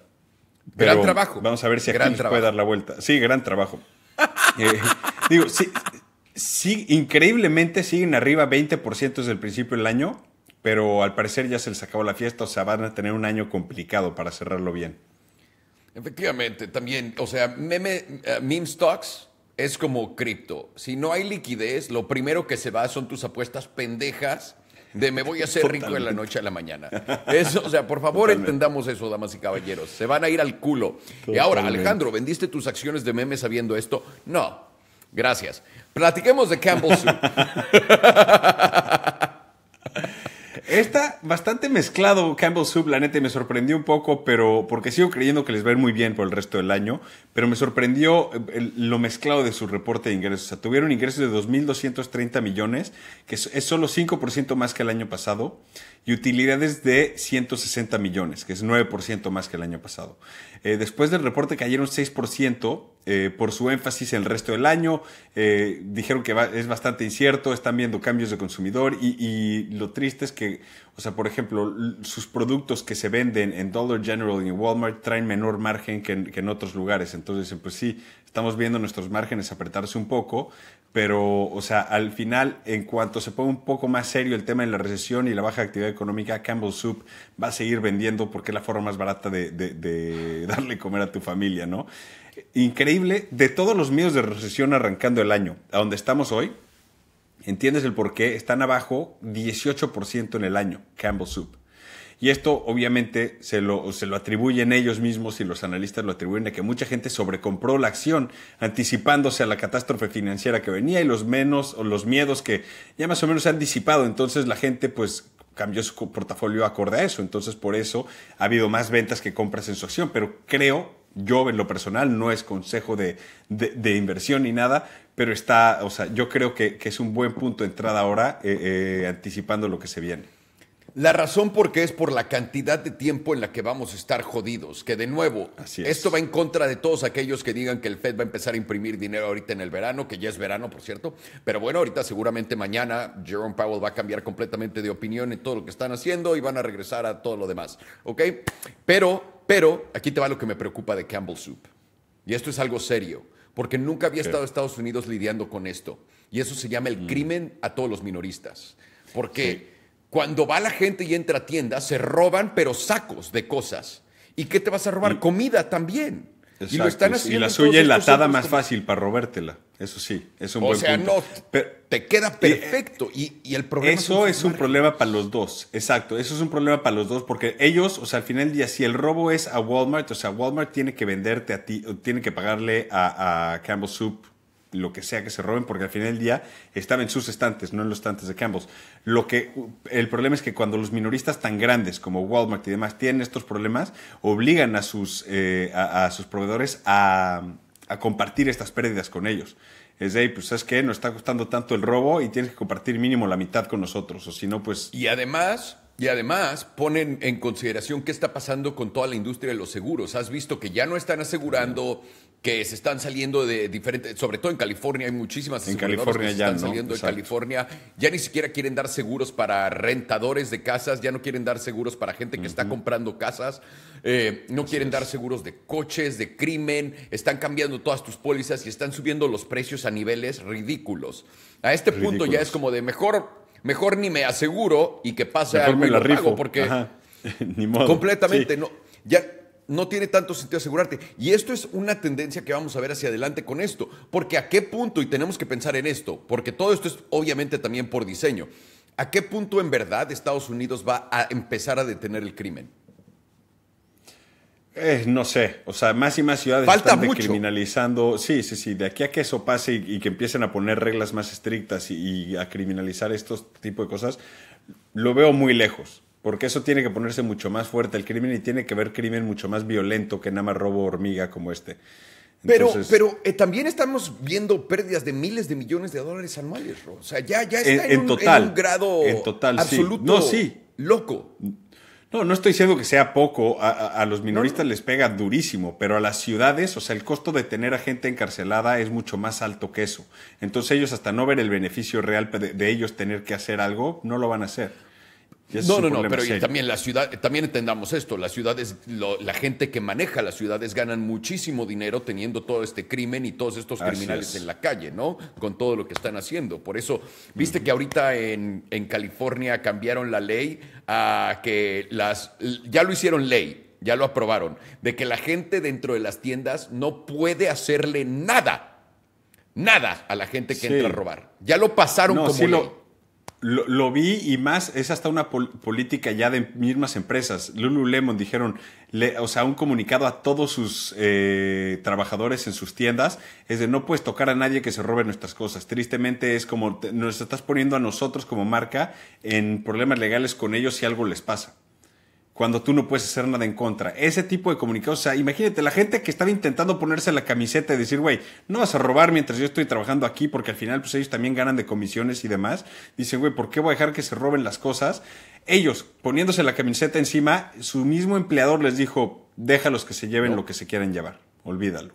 gran trabajo. Vamos a ver si aquí puede dar la vuelta. Sí, gran trabajo. Eh, digo, sí, sí, increíblemente siguen arriba 20% desde el principio del año, pero al parecer ya se les acabó la fiesta, o sea, van a tener un año complicado para cerrarlo bien. Efectivamente, también, o sea, meme, eh, meme stocks es como cripto. Si no hay liquidez, lo primero que se va son tus apuestas pendejas de me voy a hacer rico de la noche a la mañana. Eso, o sea, por favor entendamos eso, damas y caballeros. Se van a ir al culo. Y ahora, Alejandro, ¿vendiste tus acciones de memes sabiendo esto? No. Gracias. Platiquemos de Campbell's Soup. Está bastante mezclado Campbell Soup, la neta, me sorprendió un poco, pero porque sigo creyendo que les va a ir muy bien por el resto del año, pero me sorprendió eh, lo mezclado de su reporte de ingresos. O sea, tuvieron ingresos de 2.230 millones, que es, es solo 5% más que el año pasado y utilidades de 160 millones, que es 9% más que el año pasado. Eh, después del reporte cayeron 6% eh, por su énfasis en el resto del año. Eh, dijeron que es bastante incierto, están viendo cambios de consumidor y, lo triste es que, o sea, por ejemplo, sus productos que se venden en Dollar General y en Walmart traen menor margen que en, que en otros lugares. Entonces, pues sí, estamos viendo nuestros márgenes apretarse un poco, pero, o sea, al final, en cuanto se ponga un poco más serio el tema de la recesión y la baja actividad económica, Campbell Soup va a seguir vendiendo porque es la forma más barata de, darle comer a tu familia, ¿no? Increíble, de todos los medios de recesión arrancando el año, a donde estamos hoy, entiendes el por qué, están abajo 18% en el año, Campbell Soup. Y esto obviamente se lo, se lo atribuyen ellos mismos y los analistas lo atribuyen a que mucha gente sobrecompró la acción anticipándose a la catástrofe financiera que venía y los menos o los miedos que ya más o menos se han disipado. Entonces la gente pues cambió su portafolio acorde a eso. Entonces por eso ha habido más ventas que compras en su acción. Pero creo, yo en lo personal, no es consejo de, inversión ni nada, pero está, o sea, yo creo que, es un buen punto de entrada ahora eh, eh, anticipando lo que se viene. La razón por qué es por la cantidad de tiempo en la que vamos a estar jodidos, que de nuevo, esto va en contra de todos aquellos que digan que el Fed va a empezar a imprimir dinero ahorita en el verano, que ya es verano, por cierto, pero bueno, ahorita seguramente mañana Jerome Powell va a cambiar completamente de opinión en todo lo que están haciendo y van a regresar a todo lo demás, ¿ok? Pero, pero, aquí te va lo que me preocupa de Campbell Soup, y esto es algo serio, porque nunca había estado Estados Unidos lidiando con esto, y eso se llama el mm. crimen a todos los minoristas, porque... Cuando va la gente y entra a tiendas, se roban, pero sacos de cosas. ¿Y qué te vas a robar? Comida también. Exacto, y lo están haciendo. la suya enlatada más fácil para robértela. Eso sí, es un o sea, no, te queda eh, perfecto. Y, y el problema. Eso es, un problema para los dos. Exacto, eso es un problema para los dos porque ellos, o sea, al final del día, si el robo es a Walmart, o sea, Walmart tiene que venderte a ti, tiene que pagarle a, a Campbell Soup lo que sea que se roben, porque al final del día estaba en sus estantes, no en los estantes de Campbell's. Lo que, el problema es que cuando los minoristas tan grandes como Walmart y demás tienen estos problemas, obligan a sus, eh, a, sus proveedores a, compartir estas pérdidas con ellos. Es de, pues es que nos está costando tanto el robo y tienes que compartir mínimo la mitad con nosotros, o si no, pues... Y además, y además ponen en consideración qué está pasando con toda la industria de los seguros. Has visto que ya no están asegurando que se están saliendo de diferentes, sobre todo en California hay muchísimas en California que están saliendo de California, ya ni siquiera quieren dar seguros para rentadores de casas, ya no quieren dar seguros para gente que está comprando casas, eh, no quieren dar seguros de coches, de crimen, están cambiando todas tus pólizas y están subiendo los precios a niveles ridículos. A este punto ya es como de mejor, mejor ni me aseguro y que pase algo la porque completamente no ya no tiene tanto sentido asegurarte. Y esto es una tendencia que vamos a ver hacia adelante con esto, porque a qué punto, y tenemos que pensar en esto, porque todo esto es obviamente también por diseño, ¿a qué punto en verdad Estados Unidos va a empezar a detener el crimen? Eh, no sé, o sea, más y más ciudades están criminalizando. Sí, sí, sí, de aquí a que eso pase y, que empiecen a poner reglas más estrictas y, y a criminalizar estos tipos de cosas, lo veo muy lejos porque eso tiene que ponerse mucho más fuerte el crimen y tiene que ver crimen mucho más violento que nada más robo hormiga como este. pero, pero eh, también estamos viendo pérdidas de miles de millones de dólares anuales, O sea, ya, ya está en, un, grado total, absoluto sí. loco. No, no estoy diciendo que sea poco. A, los minoristas les pega durísimo, pero a las ciudades, o sea, el costo de tener a gente encarcelada es mucho más alto que eso. Entonces ellos hasta no ver el beneficio real de ellos tener que hacer algo, no lo van a hacer. No, no, no, pero también la ciudad, también entendamos esto, las ciudades, la gente que maneja las ciudades ganan muchísimo dinero teniendo todo este crimen y todos estos criminales en la calle, ¿no? Con todo lo que están haciendo. Por eso, viste que ahorita en, California cambiaron la ley a que las, ya lo hicieron ley, ya lo aprobaron, de que la gente dentro de las tiendas no puede hacerle nada, nada a la gente que entra a robar. Ya lo pasaron como... ley. Lo, vi y más, es hasta una política ya de mismas empresas. Lululemon dijeron, o sea, un comunicado a todos sus eh, trabajadores en sus tiendas es de no puedes tocar a nadie que se robe nuestras cosas. Tristemente es como nos estás poniendo a nosotros como marca en problemas legales con ellos si algo les pasa cuando tú no puedes hacer nada en contra. Ese tipo de comunicados, o sea, imagínate, la gente que estaba intentando ponerse la camiseta y decir, güey, no vas a robar mientras yo estoy trabajando aquí, porque al final pues ellos también ganan de comisiones y demás, dicen, güey, ¿por qué voy a dejar que se roben las cosas? Ellos, poniéndose la camiseta encima, su mismo empleador les dijo, déjalos que se lleven lo que se quieran llevar, olvídalo.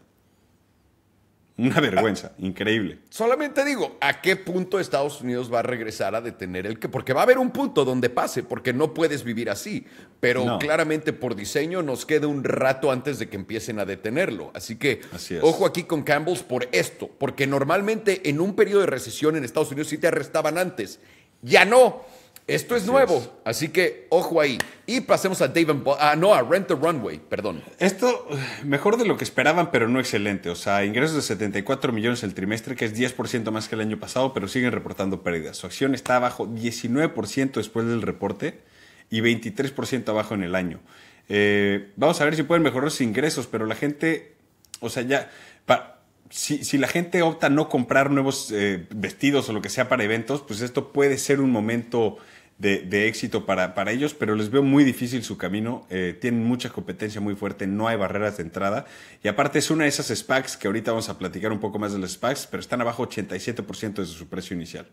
Una vergüenza, increíble. Solamente digo, ¿a qué punto Estados Unidos va a regresar a detener el que? Porque va a haber un punto donde pase, porque no puedes vivir así. Pero claramente por diseño nos queda un rato antes de que empiecen a detenerlo. Así que ojo aquí con Campbell's por esto, porque normalmente en un periodo de recesión en Estados Unidos sí te arrestaban antes. Ya no. Esto es nuevo, así que ojo ahí. Y pasemos a ah, no, a Rent the Runway, perdón. Esto eh, mejor de lo que esperaban, pero no excelente. O sea, ingresos de 74 millones el trimestre, que es 10% más que el año pasado, pero siguen reportando pérdidas. Su acción está abajo 19% después del reporte y 23% abajo en el año. Eh, vamos a ver si pueden mejorar sus ingresos, pero la gente, o sea, ya, si, la gente opta no comprar nuevos eh, vestidos o lo que sea para eventos, pues esto puede ser un momento de, éxito para, para, ellos, pero les veo muy difícil su camino. Eh, tienen mucha competencia muy fuerte, no hay barreras de entrada. Y aparte es una de esas SPACs que ahorita vamos a platicar un poco más de las SPACs, pero están abajo 87% de su precio inicial.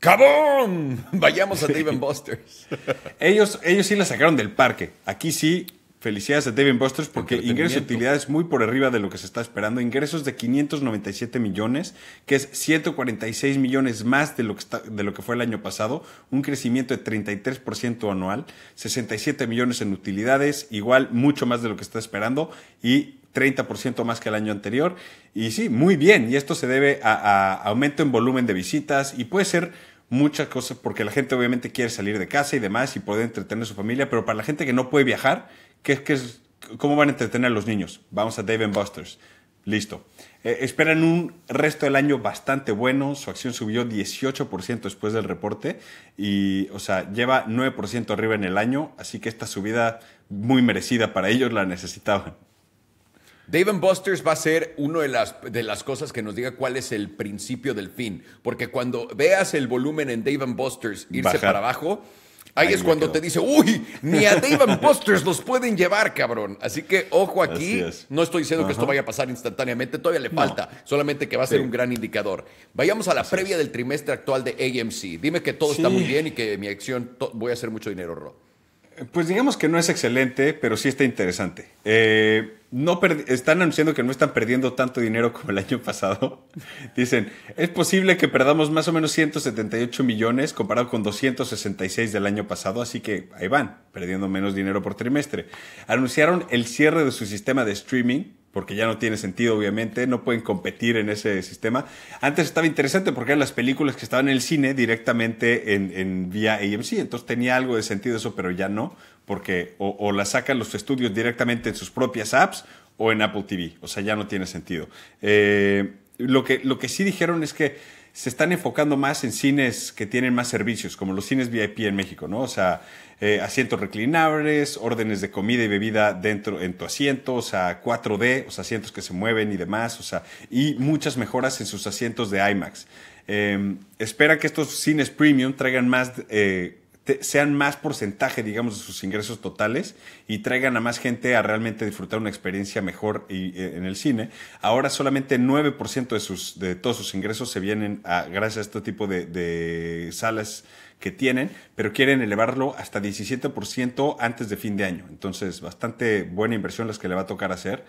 ¡Cabón! Vayamos a Dave Busters. ellos, ellos sí la sacaron del parque. Aquí sí Felicidades a Devin Busters porque ingresos y utilidades muy por arriba de lo que se está esperando. Ingresos de 597 millones, que es 146 millones más de lo que, está, de lo que fue el año pasado. Un crecimiento de 33% anual. 67 millones en utilidades, igual mucho más de lo que está esperando. Y 30% más que el año anterior. Y sí, muy bien. Y esto se debe a, a aumento en volumen de visitas y puede ser muchas cosas porque la gente obviamente quiere salir de casa y demás y poder entretener a su familia, pero para la gente que no puede viajar, ¿Cómo van a entretener a los niños? Vamos a Dave Buster's. Listo. Eh, esperan un resto del año bastante bueno. Su acción subió 18% después del reporte y, o sea, lleva 9% arriba en el año. Así que esta subida muy merecida para ellos la necesitaban. Dave Busters va a ser una de las, de las cosas que nos diga cuál es el principio del fin. Porque cuando veas el volumen en Dave Busters irse para abajo, Ahí, es cuando te dice, uy, ni a Dave Busters los pueden llevar, cabrón. Así que ojo aquí, no estoy diciendo que esto vaya a pasar instantáneamente, todavía le falta, solamente que va a ser un gran indicador. Vayamos a la previa del trimestre actual de AMC. Dime que todo está muy bien y que mi acción, voy a hacer mucho dinero, Rob. Pues digamos que no es excelente, pero sí está interesante. Eh, no están anunciando que no están perdiendo tanto dinero como el año pasado. Dicen, es posible que perdamos más o menos 178 millones comparado con 266 del año pasado, así que ahí van, perdiendo menos dinero por trimestre. Anunciaron el cierre de su sistema de streaming porque ya no tiene sentido, obviamente, no pueden competir en ese sistema. Antes estaba interesante porque eran las películas que estaban en el cine directamente en, en vía AMC, entonces tenía algo de sentido eso, pero ya no, porque o, las sacan los estudios directamente en sus propias apps o en Apple TV, o sea, ya no tiene sentido. Eh, lo, que, lo que sí dijeron es que se están enfocando más en cines que tienen más servicios, como los cines VIP en México, ¿no? O sea, eh, asientos reclinables, órdenes de comida y bebida dentro en tu asiento, o sea, 4D, o sea, asientos que se mueven y demás, o sea, y muchas mejoras en sus asientos de IMAX. Em, espera que estos cines premium traigan más, eh, sean más porcentaje, digamos, de sus ingresos totales y traigan a más gente a realmente disfrutar una experiencia mejor eh, en el cine. Ahora solamente 9% de, sus, de todos sus ingresos se vienen a, gracias a este tipo de, de salas que tienen, pero quieren elevarlo hasta 17% antes de fin de año. Entonces, bastante buena inversión las que le va a tocar hacer.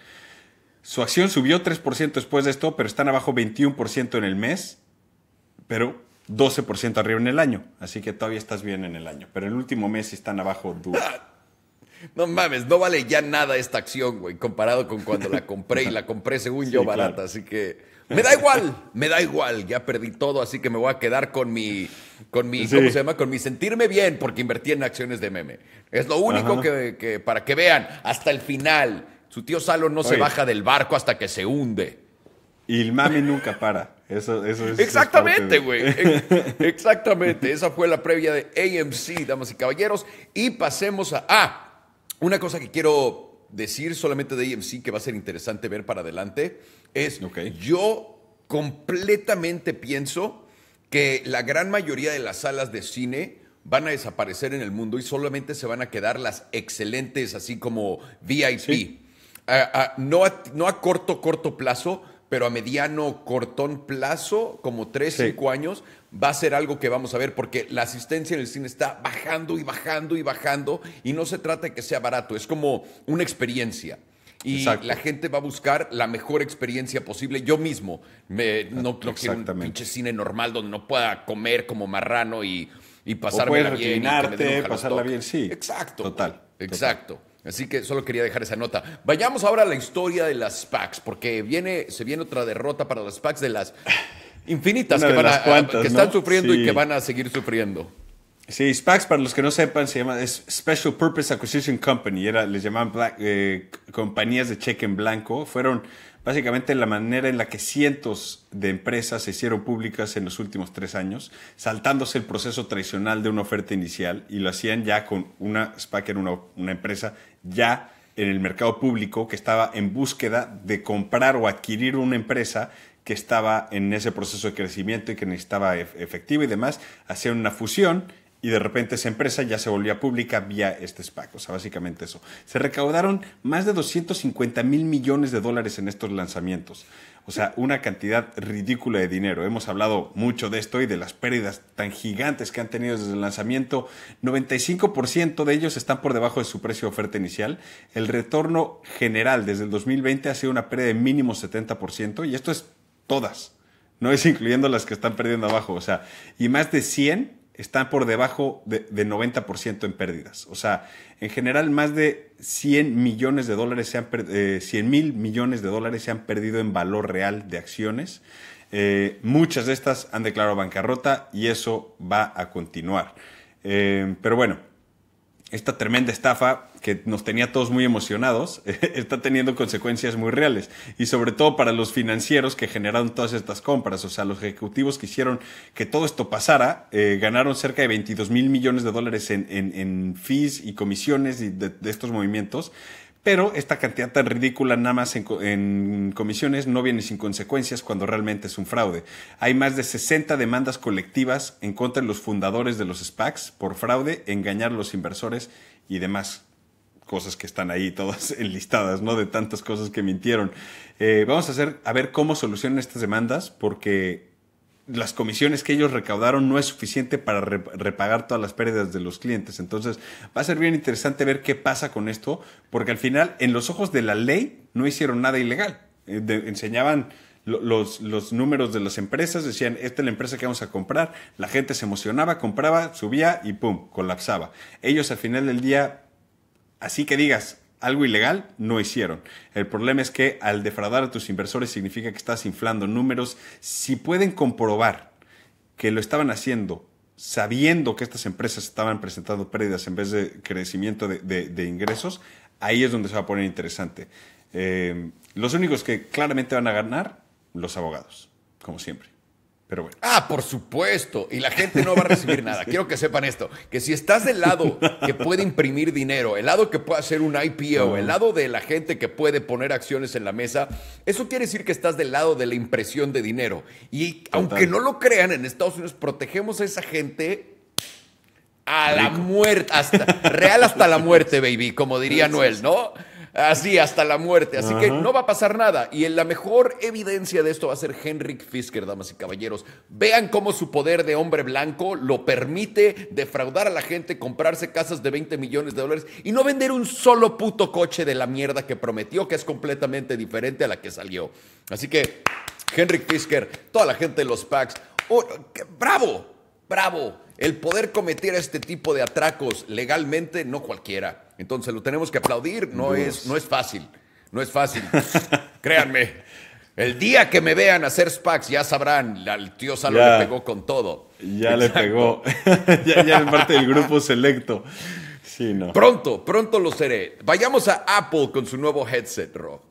Su acción subió 3% después de esto, pero están abajo 21% en el mes, pero 12% arriba en el año. Así que todavía estás bien en el año. Pero el último mes están abajo duro. No mames, no vale ya nada esta acción, güey, comparado con cuando la compré y la compré según yo barata. Así que me da igual, me da igual, ya perdí todo, así que me voy a quedar con mi, con mi, ¿cómo se llama? Con mi sentirme bien, porque invertí en acciones de meme. Es lo único que, para que vean, hasta el final, su tío Salo no se baja del barco hasta que se hunde. Y el mami nunca para. Eso, eso es. Exactamente, güey. Exactamente. Esa fue la previa de AMC, damas y caballeros. Y pasemos a. Ah, una cosa que quiero decir solamente de AMC que va a ser interesante ver para adelante es yo completamente pienso que la gran mayoría de las salas de cine van a desaparecer en el mundo y solamente se van a quedar las excelentes, así como VIP. no, a, no a corto, corto plazo, pero a mediano, cortón plazo, como 3, 5 años, va a ser algo que vamos a ver, porque la asistencia en el cine está bajando y bajando y bajando, y no se trata de que sea barato, es como una experiencia. Y la gente va a buscar la mejor experiencia posible. Yo mismo me, no, quiero un pinche cine normal donde no pueda comer como marrano y, y pasarme bien. pasarla bien, sí. Exacto. Total. Exacto. Así que solo quería dejar esa nota. Vayamos ahora a la historia de las SPACs, porque viene, se viene otra derrota para las SPACs de las infinitas que, están sufriendo y que van a seguir sufriendo. Sí, SPACs, para los que no sepan, se llama Special Purpose Acquisition Company. Era, les llamaban eh, compañías de cheque en blanco. Fueron básicamente la manera en la que cientos de empresas se hicieron públicas en los últimos tres años, saltándose el proceso tradicional de una oferta inicial y lo hacían ya con una SPAC, era una, una empresa ya en el mercado público que estaba en búsqueda de comprar o adquirir una empresa que estaba en ese proceso de crecimiento y que necesitaba efectivo y demás, hacían una fusión y de repente esa empresa ya se volvía pública vía este SPAC. O sea, básicamente eso. Se recaudaron más de 250 mil millones de dólares en estos lanzamientos. O sea, una cantidad ridícula de dinero. Hemos hablado mucho de esto y de las pérdidas tan gigantes que han tenido desde el lanzamiento. 95% de ellos están por debajo de su precio de oferta inicial. El retorno general desde el 2020 ha sido una pérdida de mínimo 70% y esto es todas. No es incluyendo las que están perdiendo abajo, o sea, y más de 100 están por debajo de, del 90% en pérdidas. O sea, en general más de 100 millones de dólares se han eh, mil millones de dólares se han perdido en valor real de acciones. Eh, muchas de estas han declarado bancarrota y eso va a continuar. Eh, pero bueno, esta tremenda estafa que nos tenía todos muy emocionados está teniendo consecuencias muy reales y sobre todo para los financieros que generaron todas estas compras, o sea, los ejecutivos que hicieron que todo esto pasara, eh, ganaron cerca de 22 mil millones de dólares en, fees y comisiones de estos movimientos pero esta cantidad tan ridícula nada más en, comisiones no viene sin consecuencias cuando realmente es un fraude. Hay más de 60 demandas colectivas en contra de los fundadores de los SPACs por fraude, engañar a los inversores y demás cosas que están ahí todas enlistadas, ¿no? De tantas cosas que mintieron. Eh, vamos a, hacer, a ver cómo solucionan estas demandas porque las comisiones que ellos recaudaron no es suficiente para repagar todas las pérdidas de los clientes. Entonces, va a ser bien interesante ver qué pasa con esto, porque al final, en los ojos de la ley, no hicieron nada ilegal. Eh, enseñaban los, los, números de las empresas, decían, esta es la empresa que vamos a comprar, la gente se emocionaba, compraba, subía y ¡pum!, colapsaba. Ellos al final del día, así que digas, algo ilegal, no hicieron. El problema es que al defraudar a tus inversores significa que estás inflando números. Si pueden comprobar que lo estaban haciendo sabiendo que estas empresas estaban presentando pérdidas en vez de crecimiento de, ingresos, ahí es donde se va a poner interesante. Eh, los únicos que claramente van a ganar, los abogados, como siempre. Ah, por supuesto. Y la gente no va a recibir nada. Quiero que sepan esto: que si estás del lado que puede imprimir dinero, el lado que puede hacer un IPO, el lado de la gente que puede poner acciones en la mesa, eso quiere decir que estás del lado de la impresión de dinero. Y aunque no lo crean, en Estados Unidos protegemos a esa gente a la muerte, hasta, real hasta la muerte, baby, como diría Noel, ¿no? Así, hasta la muerte. Así que no va a pasar nada. Y la mejor evidencia de esto va a ser Henrik Fisker, damas y caballeros. Vean cómo su poder de hombre blanco lo permite defraudar a la gente, comprarse casas de 20 millones de dólares y no vender un solo puto coche de la mierda que prometió, que es completamente diferente a la que salió. Así que, Henrik Fisker, toda la gente de los packs, oh, bravo, bravo. El poder cometer este tipo de atracos legalmente, no cualquiera. Entonces lo tenemos que aplaudir, no, es, no es fácil, no es fácil, créanme. El día que me vean hacer SPACs ya sabrán, El tío Salo le pegó con todo. Ya le pegó, ya, es parte del grupo selecto. Pronto, pronto lo seré. Vayamos a Apple con su nuevo headset, Rob.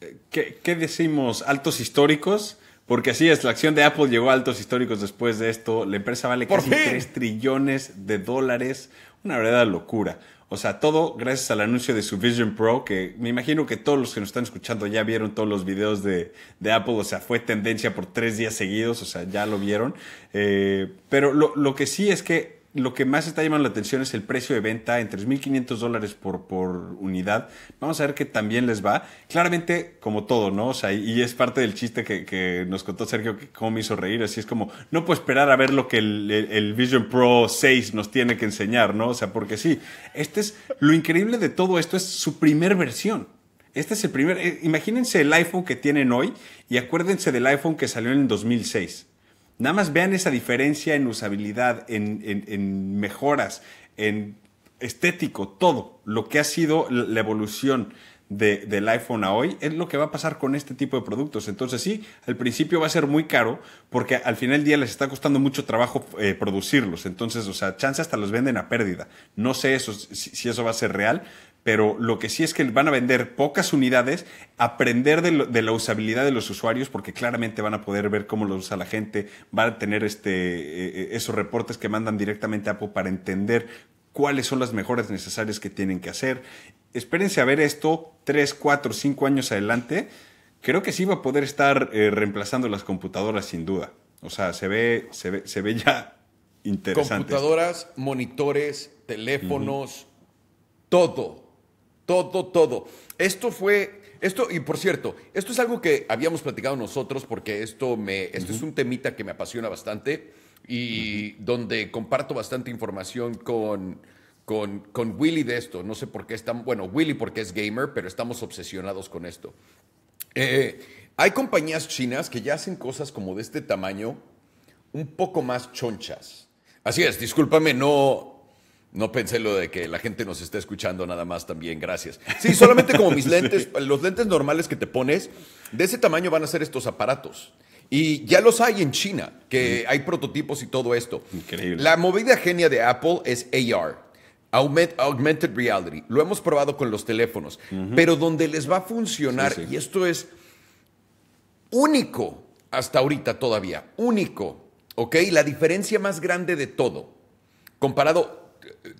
Eh, ¿Qué, decimos? ¿Altos históricos? Porque así es, la acción de Apple llegó a altos históricos después de esto. La empresa vale casi 3 trillones de dólares. Una verdadera locura. O sea, todo gracias al anuncio de su Vision Pro, que me imagino que todos los que nos están escuchando ya vieron todos los videos de, de Apple, o sea, fue tendencia por tres días seguidos, o sea, ya lo vieron. Eh, pero lo, lo que sí es que lo que más está llamando la atención es el precio de venta en 3.500 dólares por, unidad. Vamos a ver que también les va. Claramente, como todo, ¿no? O sea, y es parte del chiste que, nos contó Sergio, que cómo me hizo reír. Así es como, no puedo esperar a ver lo que el, Vision Pro 6 nos tiene que enseñar, ¿no? O sea, porque sí, este es, lo increíble de todo esto es su primer versión. Este es el primer, eh, imagínense el iPhone que tienen hoy y acuérdense del iPhone que salió en el 2006. Nada más vean esa diferencia en usabilidad, en, mejoras, en estético, todo lo que ha sido la evolución del iPhone a hoy es lo que va a pasar con este tipo de productos. Entonces sí, al principio va a ser muy caro porque al final del día les está costando mucho trabajo eh, producirlos. Entonces, o sea, chance hasta los venden a pérdida. No sé si, eso va a ser real, pero lo que sí es que van a vender pocas unidades, aprender de, la usabilidad de los usuarios, porque claramente van a poder ver cómo lo usa la gente, van a tener este, eh, eh, esos reportes que mandan directamente a Apple para entender cuáles son las mejoras necesarias que tienen que hacer. Espérense a ver esto 3, 4, cinco años adelante. Creo que sí va a poder estar eh, reemplazando las computadoras sin duda. O sea, se ve, se ve, se ve ya interesante. Computadoras, monitores, teléfonos, todo todo, todo. Esto fue, esto, y por cierto, esto es algo que habíamos platicado nosotros porque esto, me, esto es un temita que me apasiona bastante y donde comparto bastante información con, con, Willy de esto. No sé por qué estamos, bueno, Willy porque es gamer, pero estamos obsesionados con esto. Eh, hay compañías chinas que ya hacen cosas como de este tamaño, un poco más chonchas. Así es, discúlpame, no, no pensé lo de que la gente nos esté escuchando nada más también, gracias. Sí, solamente como mis lentes, los lentes normales que te pones, de ese tamaño van a ser estos aparatos. Y ya los hay en China, que hay prototipos y todo esto. Increíble. La movida genia de Apple es AR, Augmented Reality. Lo hemos probado con los teléfonos, pero donde les va a funcionar, y esto es único hasta ahorita todavía, único, ¿ok? La diferencia más grande de todo, comparado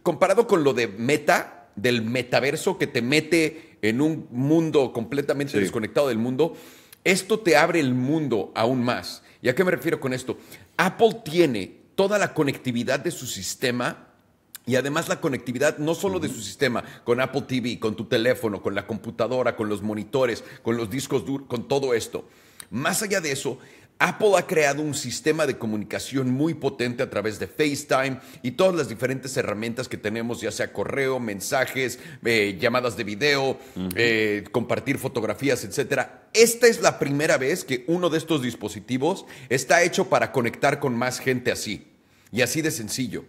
comparado con lo de Meta, del metaverso que te mete en un mundo completamente desconectado del mundo, esto te abre el mundo aún más. ¿Y a qué me refiero con esto? Apple tiene toda la conectividad de su sistema y además la conectividad no solo de su sistema, con Apple TV, con tu teléfono, con la computadora, con los monitores, con los discos duros, con todo esto. Más allá de eso, Apple ha creado un sistema de comunicación muy potente a través de FaceTime y todas las diferentes herramientas que tenemos, ya sea correo, mensajes, eh, llamadas de video, eh, compartir fotografías, etcétera. Esta es la primera vez que uno de estos dispositivos está hecho para conectar con más gente así. Y así de sencillo.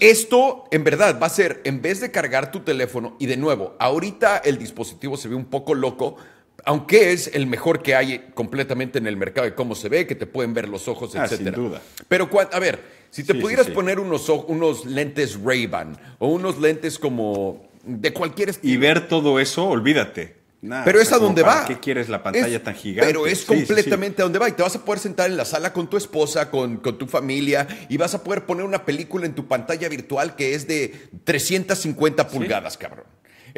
Esto, en verdad, va a ser, en vez de cargar tu teléfono, y de nuevo, ahorita el dispositivo se ve un poco loco aunque es el mejor que hay completamente en el mercado de cómo se ve, que te pueden ver los ojos, ah, Sin duda. Pero a ver, si te pudieras poner unos, unos lentes Ray-Ban o unos lentes como de cualquier estilo. Y ver todo eso, olvídate. pero es a donde va. ¿Qué quieres la pantalla tan gigante? Pero es completamente a donde va. Y te vas a poder sentar en la sala con tu esposa, con, con, tu familia, y vas a poder poner una película en tu pantalla virtual que es de 350 pulgadas, cabrón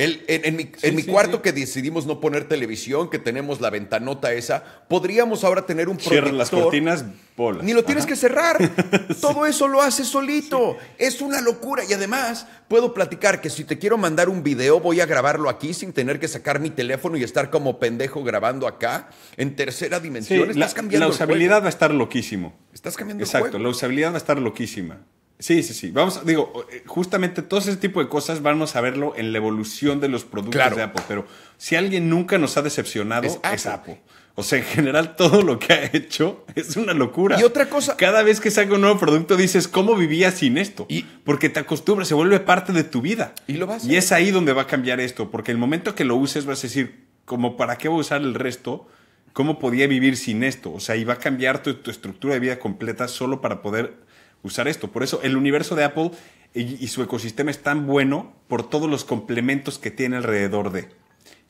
en, mi, cuarto que decidimos no poner televisión, que tenemos la ventanota esa, podríamos ahora tener un proyector. Cierra las cortinas, bolas. Ni lo tienes que cerrar. Todo eso lo hace solito. Es una locura. Y además, puedo platicar que si te quiero mandar un video, voy a grabarlo aquí sin tener que sacar mi teléfono y estar como pendejo grabando acá en tercera dimensión. Estás la, La usabilidad va a estar loquísimo. Estás cambiando. Exacto, el juego. la usabilidad va a estar loquísima. Sí, sí, sí. Vamos, digo, justamente todo ese tipo de cosas vamos a verlo en la evolución de los productos de Apple. Pero si alguien nunca nos ha decepcionado, es Apple. O sea, en general todo lo que ha hecho es una locura. Y otra cosa. Cada vez que saca un nuevo producto dices, ¿cómo vivía sin esto? Y, porque te acostumbras, se vuelve parte de tu vida. Y lo vas. Y es ahí donde va a cambiar esto, porque el momento que lo uses vas a decir, ¿cómo, para qué voy a usar el resto? ¿Cómo podía vivir sin esto? O sea, y va a cambiar tu, tu estructura de vida completa solo para poder usar esto. Por eso el universo de Apple y, su ecosistema es tan bueno por todos los complementos que tiene alrededor de.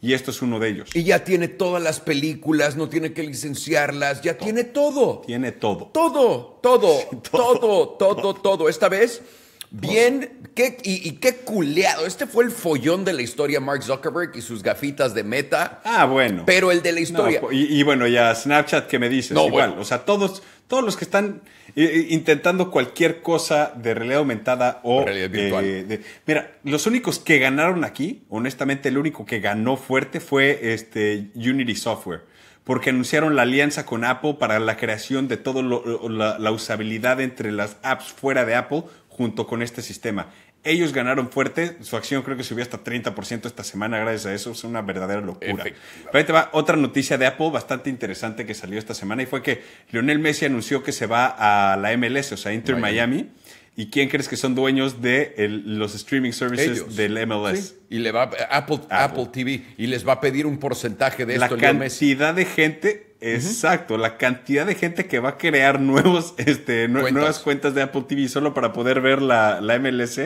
Y esto es uno de ellos. Y ya tiene todas las películas, no tiene que licenciarlas, ya tiene todo. Tiene todo. Todo, todo, todo, todo, todo, Esta vez, bien, qué, y, qué culeado. Este fue el follón de la historia, Mark Zuckerberg y sus gafitas de meta. Ah, bueno. Pero el de la historia. Pues, y, y, bueno, ya Snapchat, ¿qué me dices? No, Igual, o sea, todos, todos los que están intentando cualquier cosa de realidad aumentada o eh, de, mira, los únicos que ganaron aquí, honestamente, el único que ganó fuerte fue este Unity Software, porque anunciaron la alianza con Apple para la creación de toda la, la usabilidad entre las apps fuera de Apple junto con este sistema. Ellos ganaron fuerte, su acción creo que subió hasta 30% esta semana gracias a eso, es una verdadera locura. Pero te va otra noticia de Apple bastante interesante que salió esta semana y fue que Lionel Messi anunció que se va a la MLS, o sea, Inter Miami. ¿Y quién crees que son dueños de los streaming services del MLS? Y le va eh, Apple, TV y les va a pedir un porcentaje de la esto. La cantidad de gente, exacto, la cantidad de gente que va a crear nuevos, este, nuevas cuentas de Apple TV solo para poder ver la, la MLS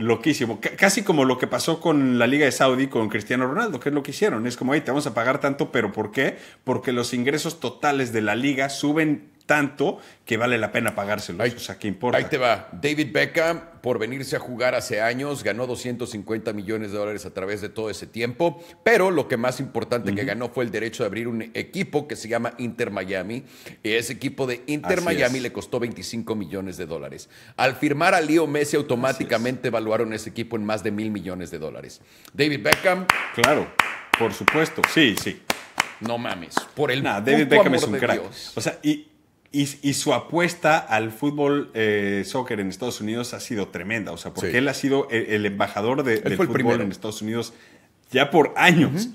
Loquísimo. casi como lo que pasó con la Liga de Saudi con Cristiano Ronaldo, que es lo que hicieron. Es como, ahí te vamos a pagar tanto, pero ¿por qué? Porque los ingresos totales de la liga suben tanto que vale la pena pagárselo. Ahí, o sea, ¿qué importa? Ahí te va. David Beckham, por venirse a jugar hace años, ganó 250 millones de dólares a través de todo ese tiempo, pero lo que más importante que ganó fue el derecho de abrir un equipo que se llama Inter Miami. Ese equipo de Inter Miami le costó 25 millones de dólares. Al firmar a Leo Messi, automáticamente evaluaron ese equipo en más de mil millones de dólares. David Beckham. Claro, por supuesto. Sí, sí. No mames. Por el. David Beckham es un crack. O sea, y, y, su apuesta al fútbol eh, soccer en Estados Unidos ha sido tremenda. O sea, porque él ha sido el, embajador del fútbol en Estados Unidos ya por años.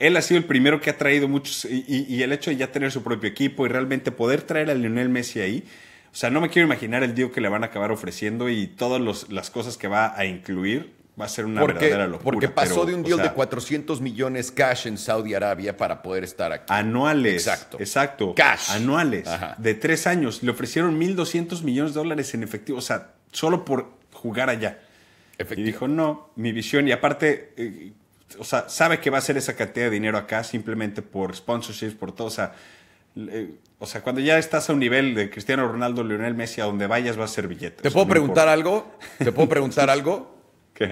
Él ha sido el primero que ha traído muchos. Y, el hecho de ya tener su propio equipo y realmente poder traer a Lionel Messi ahí. O sea, no me quiero imaginar el dio que le van a acabar ofreciendo y todas las cosas que va a incluir va a ser una verdadera locura. Porque pasó de un deal de 400 millones cash en Saudi Arabia para poder estar aquí. Anuales. Exacto. Exacto. Cash. Anuales. De tres años. Le ofrecieron 1.200 millones de dólares en efectivo. O sea, solo por jugar allá. Y dijo, no, mi visión. Y aparte, eh, o sea, sabe que va a ser esa cantidad de dinero acá simplemente por sponsorships, por todo. O sea, o sea, cuando ya estás a un nivel de Cristiano Ronaldo, Lionel Messi, a donde vayas va a ser billete. ¿Te puedo preguntar algo? ¿Te puedo preguntar algo?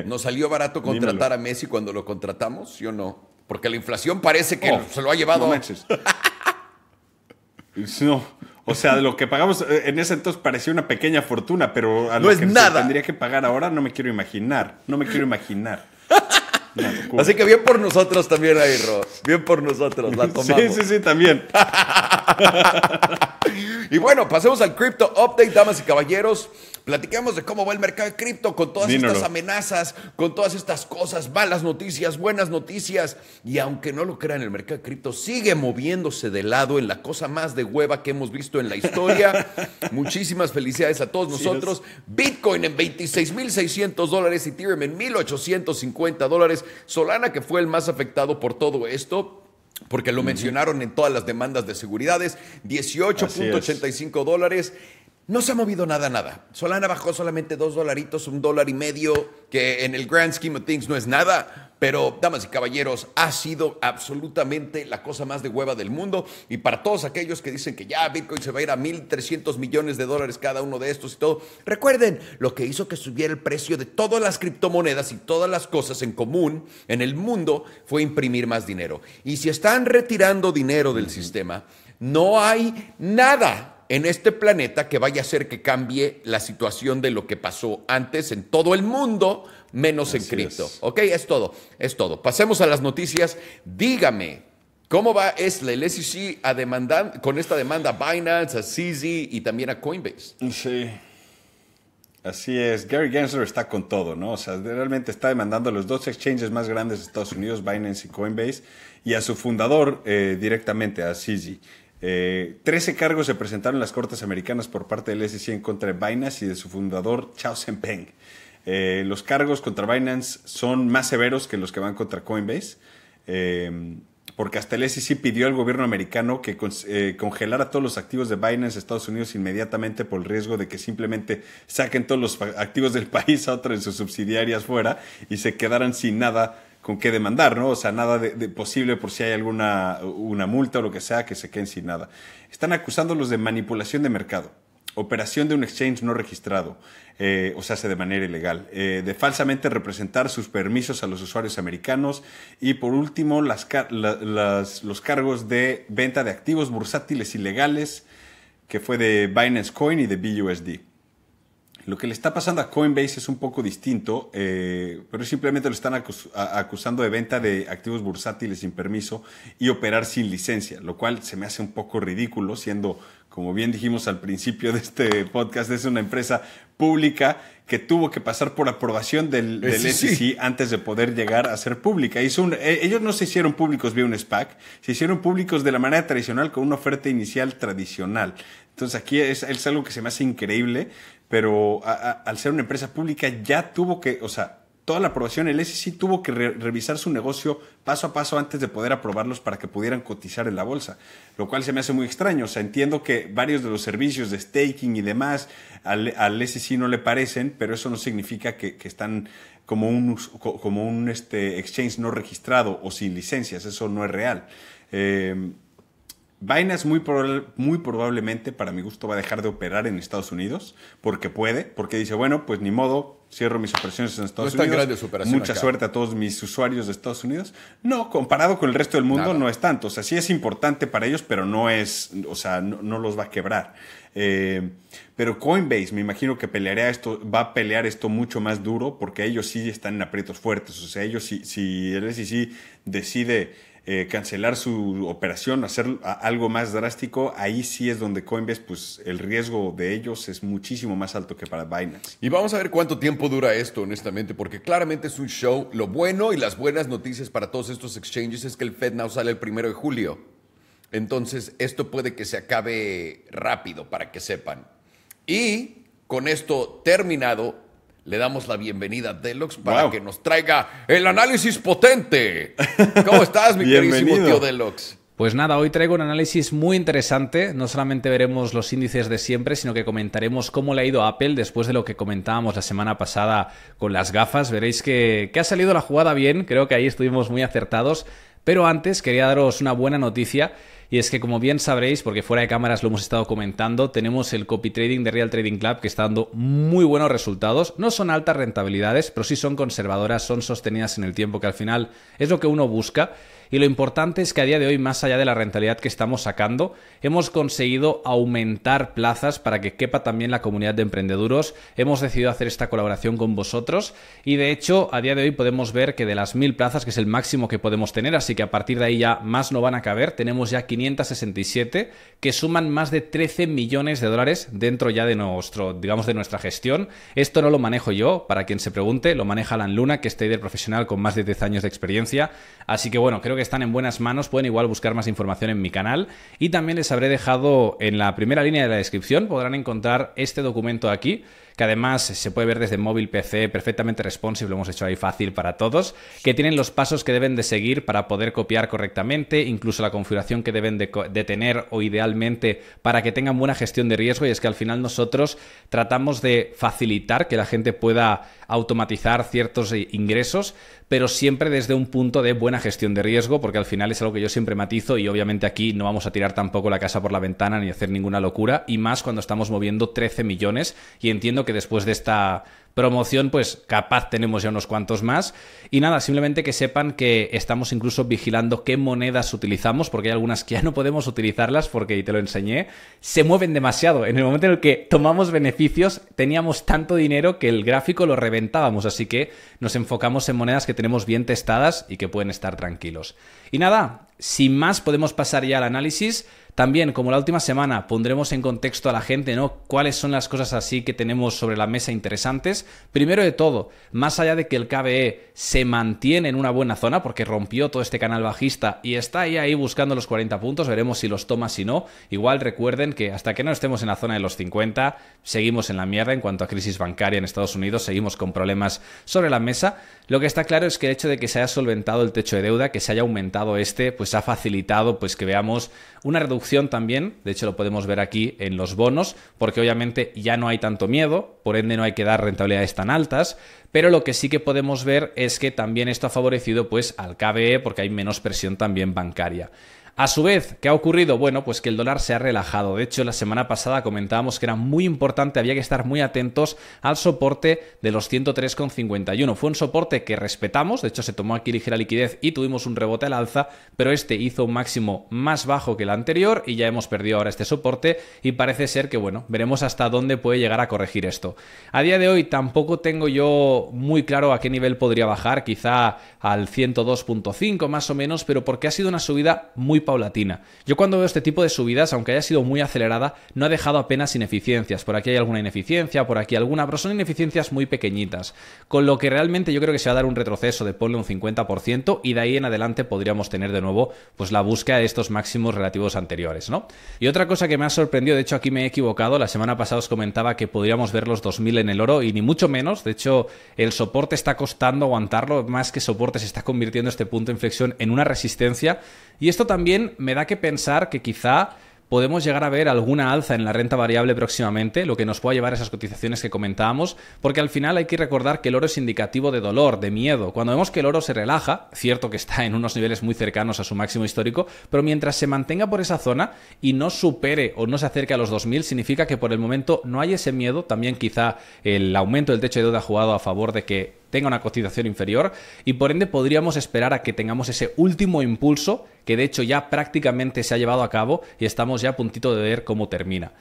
¿Nos salió barato contratar a Messi cuando lo contratamos, Yo o no? Porque la inflación parece que oh, se lo ha llevado. No o sea, lo que pagamos eh, en ese entonces parecía una pequeña fortuna, pero a no lo que nada. tendría que pagar ahora no me quiero imaginar. No me quiero imaginar. Así que bien por nosotros también ahí, Bien por nosotros, la tomamos. Sí, sí, sí, también. y bueno, pasemos al Crypto Update, damas y caballeros. Platiquemos de cómo va el mercado de cripto con todas estas amenazas, con todas estas cosas, malas noticias, buenas noticias. Y aunque no lo crean, el mercado de cripto sigue moviéndose de lado en la cosa más de hueva que hemos visto en la historia. Muchísimas felicidades a todos nosotros. Bitcoin en 26.600 dólares, Ethereum en 1.850 dólares. Solana, que fue el más afectado por todo esto porque lo mencionaron en todas las demandas de seguridades, 18.85 dólares. No se ha movido nada, nada. Solana bajó solamente dos dolaritos, un dólar y medio, que en el grand scheme of things no es nada. Pero, damas y caballeros, ha sido absolutamente la cosa más de hueva del mundo. Y para todos aquellos que dicen que ya Bitcoin se va a ir a 1.300 millones de dólares cada uno de estos y todo, recuerden lo que hizo que subiera el precio de todas las criptomonedas y todas las cosas en común en el mundo fue imprimir más dinero. Y si están retirando dinero del sistema, no hay nada en este planeta que vaya a hacer que cambie la situación de lo que pasó antes en todo el mundo, menos en cripto. Ok, es todo, es todo. Pasemos a las noticias. Dígame, ¿cómo va es el SEC a demandar, con esta demanda a Binance, a CZ y también a Coinbase? Sí. Así es, Gary Gensler está con todo, ¿no? O sea, realmente está demandando a los dos exchanges más grandes de Estados Unidos, Binance y Coinbase, y a su fundador eh, directamente, a CZ. Eh, 13 cargos se presentaron en las Cortes Americanas por parte del SEC en contra de Binance y de su fundador Chao Peng. Eh, los cargos contra Binance son más severos que los que van contra Coinbase, em, porque hasta el SEC pidió al gobierno americano que eh, congelara todos los activos de Binance Estados Unidos inmediatamente por el riesgo de que simplemente saquen todos los activos del país a otra de sus subsidiarias fuera y se quedaran sin nada con qué demandar, ¿no? O sea, nada de, posible por si hay alguna una multa o lo que sea que se queden sin nada. Están acusándolos de manipulación de mercado, operación de un exchange no registrado, eh, o sea, hace de manera ilegal, eh, de falsamente representar sus permisos a los usuarios americanos y por último las, los cargos de venta de activos bursátiles ilegales, que fue de Binance Coin y de BUSD. Lo que le está pasando a Coinbase es un poco distinto, eh, pero simplemente lo están acusando de venta de activos bursátiles sin permiso y operar sin licencia, lo cual se me hace un poco ridículo, siendo, como bien dijimos al principio de este podcast, es una empresa pública que tuvo que pasar por aprobación del, eh, SEC antes de poder llegar a ser pública. Eh, ellos no se hicieron públicos vía un SPAC, se hicieron públicos de la manera tradicional con una oferta inicial tradicional. Entonces aquí es algo que se me hace increíble pero al ser una empresa pública ya tuvo que, o sea, toda la aprobación, el SEC tuvo que revisar su negocio paso a paso antes de poder aprobarlos para que pudieran cotizar en la bolsa, lo cual se me hace muy extraño. O sea, entiendo que varios de los servicios de staking y demás al, al SEC no le parecen, pero eso no significa que, están como un, como un este, exchange no registrado o sin licencias, eso no es real. Eh, Binance muy, muy probablemente, para mi gusto, va a dejar de operar en Estados Unidos, porque puede, porque dice, bueno, pues ni modo, cierro mis operaciones en Estados no Unidos. Mucha suerte a todos mis usuarios de Estados Unidos. No, comparado con el resto del mundo no es tanto. O sea, sí es importante para ellos, pero no es, o sea, no, los va a quebrar. Eh, pero Coinbase, me imagino que peleará esto, va a pelear esto mucho más duro porque ellos sí están en aprietos fuertes. O sea, ellos sí, si, si el SEC decide eh, cancelar su operación, hacer algo más drástico, ahí sí es donde Coinbase, pues el riesgo de ellos es muchísimo más alto que para Binance. Y vamos a ver cuánto tiempo dura esto, honestamente, porque claramente es un show. Lo bueno y las buenas noticias para todos estos exchanges es que el FedNow sale el primero de julio. Entonces, esto puede que se acabe rápido, para que sepan. Y con esto terminado, le damos la bienvenida a Deluxe para que nos traiga el análisis potente. ¿Cómo estás, mi queridísimo tío Deluxe? Pues nada, hoy traigo un análisis muy interesante. No solamente veremos los índices de siempre, sino que comentaremos cómo le ha ido a Apple después de lo que comentábamos la semana pasada con las gafas. Veréis que, que ha salido la jugada bien, creo que ahí estuvimos muy acertados. Pero antes quería daros una buena noticia y es que como bien sabréis, porque fuera de cámaras lo hemos estado comentando, tenemos el copy trading de Real Trading Club que está dando muy buenos resultados. No son altas rentabilidades, pero sí son conservadoras, son sostenidas en el tiempo, que al final es lo que uno busca y lo importante es que a día de hoy, más allá de la rentabilidad que estamos sacando, hemos conseguido aumentar plazas para que quepa también la comunidad de emprendeduros. Hemos decidido hacer esta colaboración con vosotros y de hecho a día de hoy podemos ver que de las mil plazas, que es el máximo que podemos tener, así que a partir de ahí ya más no van a caber, tenemos ya 567 que suman más de 13 millones de dólares dentro ya de nuestro, digamos, de nuestra gestión. Esto no lo manejo yo, para quien se pregunte, lo maneja Alan Luna, que es trader profesional con más de 10 años de experiencia. Así que bueno, creo que están en buenas manos, pueden igual buscar más información en mi canal y también les habré dejado en la primera línea de la descripción, podrán encontrar este documento aquí que además se puede ver desde móvil, PC, perfectamente responsive, lo hemos hecho ahí fácil para todos, que tienen los pasos que deben de seguir para poder copiar correctamente, incluso la configuración que deben de, tener o idealmente para que tengan buena gestión de riesgo y es que al final nosotros tratamos de facilitar que la gente pueda automatizar ciertos eh, ingresos, pero siempre desde un punto de buena gestión de riesgo, porque al final es algo que yo siempre matizo y obviamente aquí no vamos a tirar tampoco la casa por la ventana ni hacer ninguna locura, y más cuando estamos moviendo 13 millones y entiendo que después de esta promoción, pues capaz tenemos ya unos cuantos más. Y nada, simplemente que sepan que estamos incluso vigilando qué monedas utilizamos, porque hay algunas que ya no podemos utilizarlas, porque, y te lo enseñé, se mueven demasiado. En el momento en el que tomamos beneficios, teníamos tanto dinero que el gráfico lo reventábamos, así que nos enfocamos en monedas que tenemos bien testadas y que pueden estar tranquilos. Y nada, sin más, podemos pasar ya al análisis. También, como la última semana, pondremos en contexto a la gente, ¿no? Cuáles son las cosas así que tenemos sobre la mesa interesantes primero de todo, más allá de que el KBE se mantiene en una buena zona, porque rompió todo este canal bajista y está ahí, ahí buscando los 40 puntos, veremos si los toma, si no. Igual recuerden que hasta que no estemos en la zona de los 50, seguimos en la mierda en cuanto a crisis bancaria en Estados Unidos, seguimos con problemas sobre la mesa. Lo que está claro es que el hecho de que se haya solventado el techo de deuda, que se haya aumentado este, pues ha facilitado pues que veamos una reducción también, de hecho lo podemos ver aquí en los bonos, porque obviamente ya no hay tanto miedo, por ende no hay que dar rentabilidades tan altas, pero lo que sí que podemos ver es que también esto ha favorecido pues al KBE porque hay menos presión también bancaria. A su vez, ¿qué ha ocurrido? Bueno, pues que el dólar se ha relajado. De hecho, la semana pasada comentábamos que era muy importante, había que estar muy atentos al soporte de los 103,51. Fue un soporte que respetamos, de hecho se tomó aquí ligera liquidez y tuvimos un rebote al alza, pero este hizo un máximo más bajo que el anterior y ya hemos perdido ahora este soporte y parece ser que, bueno, veremos hasta dónde puede llegar a corregir esto. A día de hoy tampoco tengo yo muy claro a qué nivel podría bajar, quizá al 102.5 más o menos, pero porque ha sido una subida muy paulatina. Yo cuando veo este tipo de subidas, aunque haya sido muy acelerada, no ha dejado apenas ineficiencias. Por aquí hay alguna ineficiencia, por aquí alguna, pero son ineficiencias muy pequeñitas. Con lo que realmente yo creo que se va a dar un retroceso de ponle un 50% y de ahí en adelante podríamos tener de nuevo pues la búsqueda de estos máximos relativos anteriores, ¿no? Y otra cosa que me ha sorprendido, de hecho aquí me he equivocado, la semana pasada os comentaba que podríamos ver los 2000 en el oro y ni mucho menos, de hecho el soporte está costando aguantarlo, más que soporte se está convirtiendo este punto de inflexión en una resistencia y esto también me da que pensar que quizá podemos llegar a ver alguna alza en la renta variable próximamente, lo que nos puede llevar a esas cotizaciones que comentábamos, porque al final hay que recordar que el oro es indicativo de dolor, de miedo. Cuando vemos que el oro se relaja, cierto que está en unos niveles muy cercanos a su máximo histórico, pero mientras se mantenga por esa zona y no supere o no se acerque a los 2.000, significa que por el momento no hay ese miedo. También quizá el aumento del techo de deuda ha jugado a favor de que tenga una cotización inferior y por ende podríamos esperar a que tengamos ese último impulso que de hecho ya prácticamente se ha llevado a cabo y estamos ya a puntito de ver cómo termina.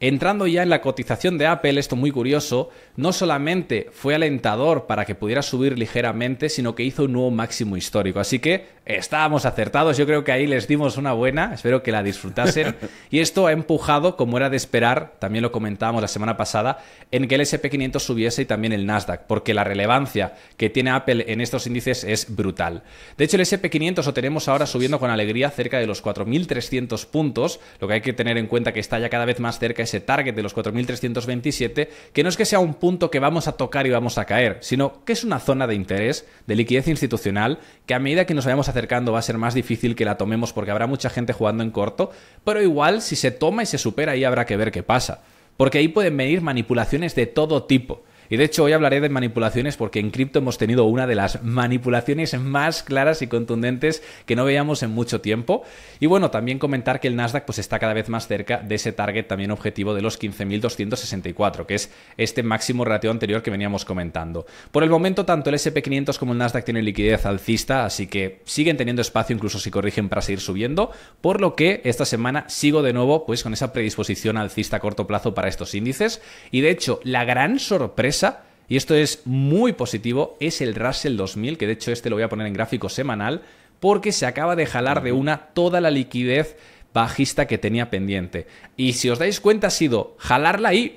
Entrando ya en la cotización de Apple, esto muy curioso, no solamente fue alentador para que pudiera subir ligeramente, sino que hizo un nuevo máximo histórico. Así que Estábamos acertados, yo creo que ahí les dimos una buena, espero que la disfrutasen. Y esto ha empujado, como era de esperar, también lo comentábamos la semana pasada, en que el SP500 subiese y también el Nasdaq, porque la relevancia que tiene Apple en estos índices es brutal. De hecho, el SP500 lo tenemos ahora subiendo con alegría cerca de los 4.300 puntos, lo que hay que tener en cuenta que está ya cada vez más cerca ese target de los 4.327, que no es que sea un punto que vamos a tocar y vamos a caer, sino que es una zona de interés de liquidez institucional que a medida que nos vayamos acercando va a ser más difícil que la tomemos porque habrá mucha gente jugando en corto, pero igual si se toma y se supera ahí habrá que ver qué pasa, porque ahí pueden venir manipulaciones de todo tipo. Y de hecho hoy hablaré de manipulaciones porque en cripto hemos tenido una de las manipulaciones más claras y contundentes que no veíamos en mucho tiempo. Y bueno, también comentar que el Nasdaq pues está cada vez más cerca de ese target también objetivo de los 15.264, que es este máximo ratio anterior que veníamos comentando. Por el momento tanto el SP500 como el Nasdaq tienen liquidez alcista, así que siguen teniendo espacio incluso si corrigen para seguir subiendo, por lo que esta semana sigo de nuevo pues con esa predisposición alcista a corto plazo para estos índices y de hecho la gran sorpresa y esto es muy positivo, es el Russell 2000, que de hecho este lo voy a poner en gráfico semanal, porque se acaba de jalar de una toda la liquidez bajista que tenía pendiente. Y si os dais cuenta ha sido jalarla y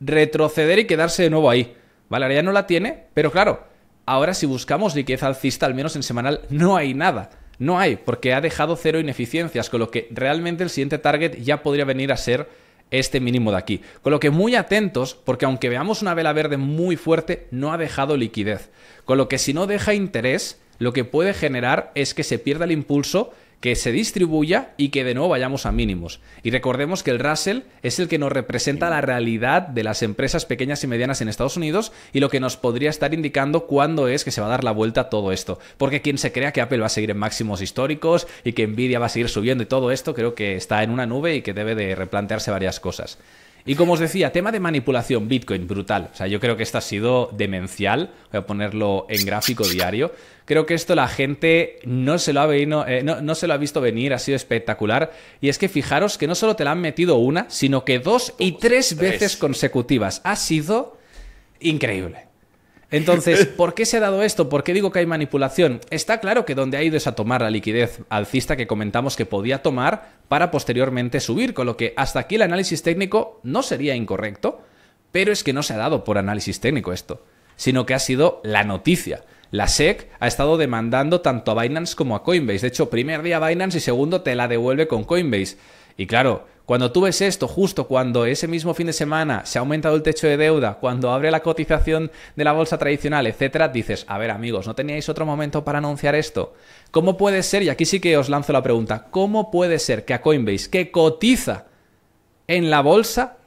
retroceder y quedarse de nuevo ahí. Vale, ahora ya no la tiene, pero claro, ahora si buscamos liquidez alcista, al menos en semanal, no hay nada. No hay, porque ha dejado cero ineficiencias, con lo que realmente el siguiente target ya podría venir a ser este mínimo de aquí. Con lo que muy atentos, porque aunque veamos una vela verde muy fuerte, no ha dejado liquidez. Con lo que si no deja interés, lo que puede generar es que se pierda el impulso que se distribuya y que de nuevo vayamos a mínimos. Y recordemos que el Russell es el que nos representa la realidad de las empresas pequeñas y medianas en Estados Unidos y lo que nos podría estar indicando cuándo es que se va a dar la vuelta a todo esto. Porque quien se crea que Apple va a seguir en máximos históricos y que Nvidia va a seguir subiendo y todo esto, creo que está en una nube y que debe de replantearse varias cosas. Y como os decía, tema de manipulación, Bitcoin, brutal. O sea, yo creo que esto ha sido demencial. Voy a ponerlo en gráfico diario. Creo que esto la gente no se lo ha, venido, eh, no se lo ha visto venir, ha sido espectacular. Y es que fijaros que no solo te la han metido una, sino que dos y tres veces consecutivas. Ha sido increíble. Entonces, ¿por qué se ha dado esto? ¿Por qué digo que hay manipulación? Está claro que donde ha ido es a tomar la liquidez alcista que comentamos que podía tomar para posteriormente subir, con lo que hasta aquí el análisis técnico no sería incorrecto, pero es que no se ha dado por análisis técnico esto, sino que ha sido la noticia. La SEC ha estado demandando tanto a Binance como a Coinbase. De hecho, primer día Binance y segundo te la devuelve con Coinbase. Y claro, cuando tú ves esto, justo cuando ese mismo fin de semana se ha aumentado el techo de deuda, cuando abre la cotización de la bolsa tradicional, etcétera, dices, a ver amigos, ¿no teníais otro momento para anunciar esto? ¿Cómo puede ser, y aquí sí que os lanzo la pregunta, ¿cómo puede ser que a Coinbase, que cotiza en la bolsa,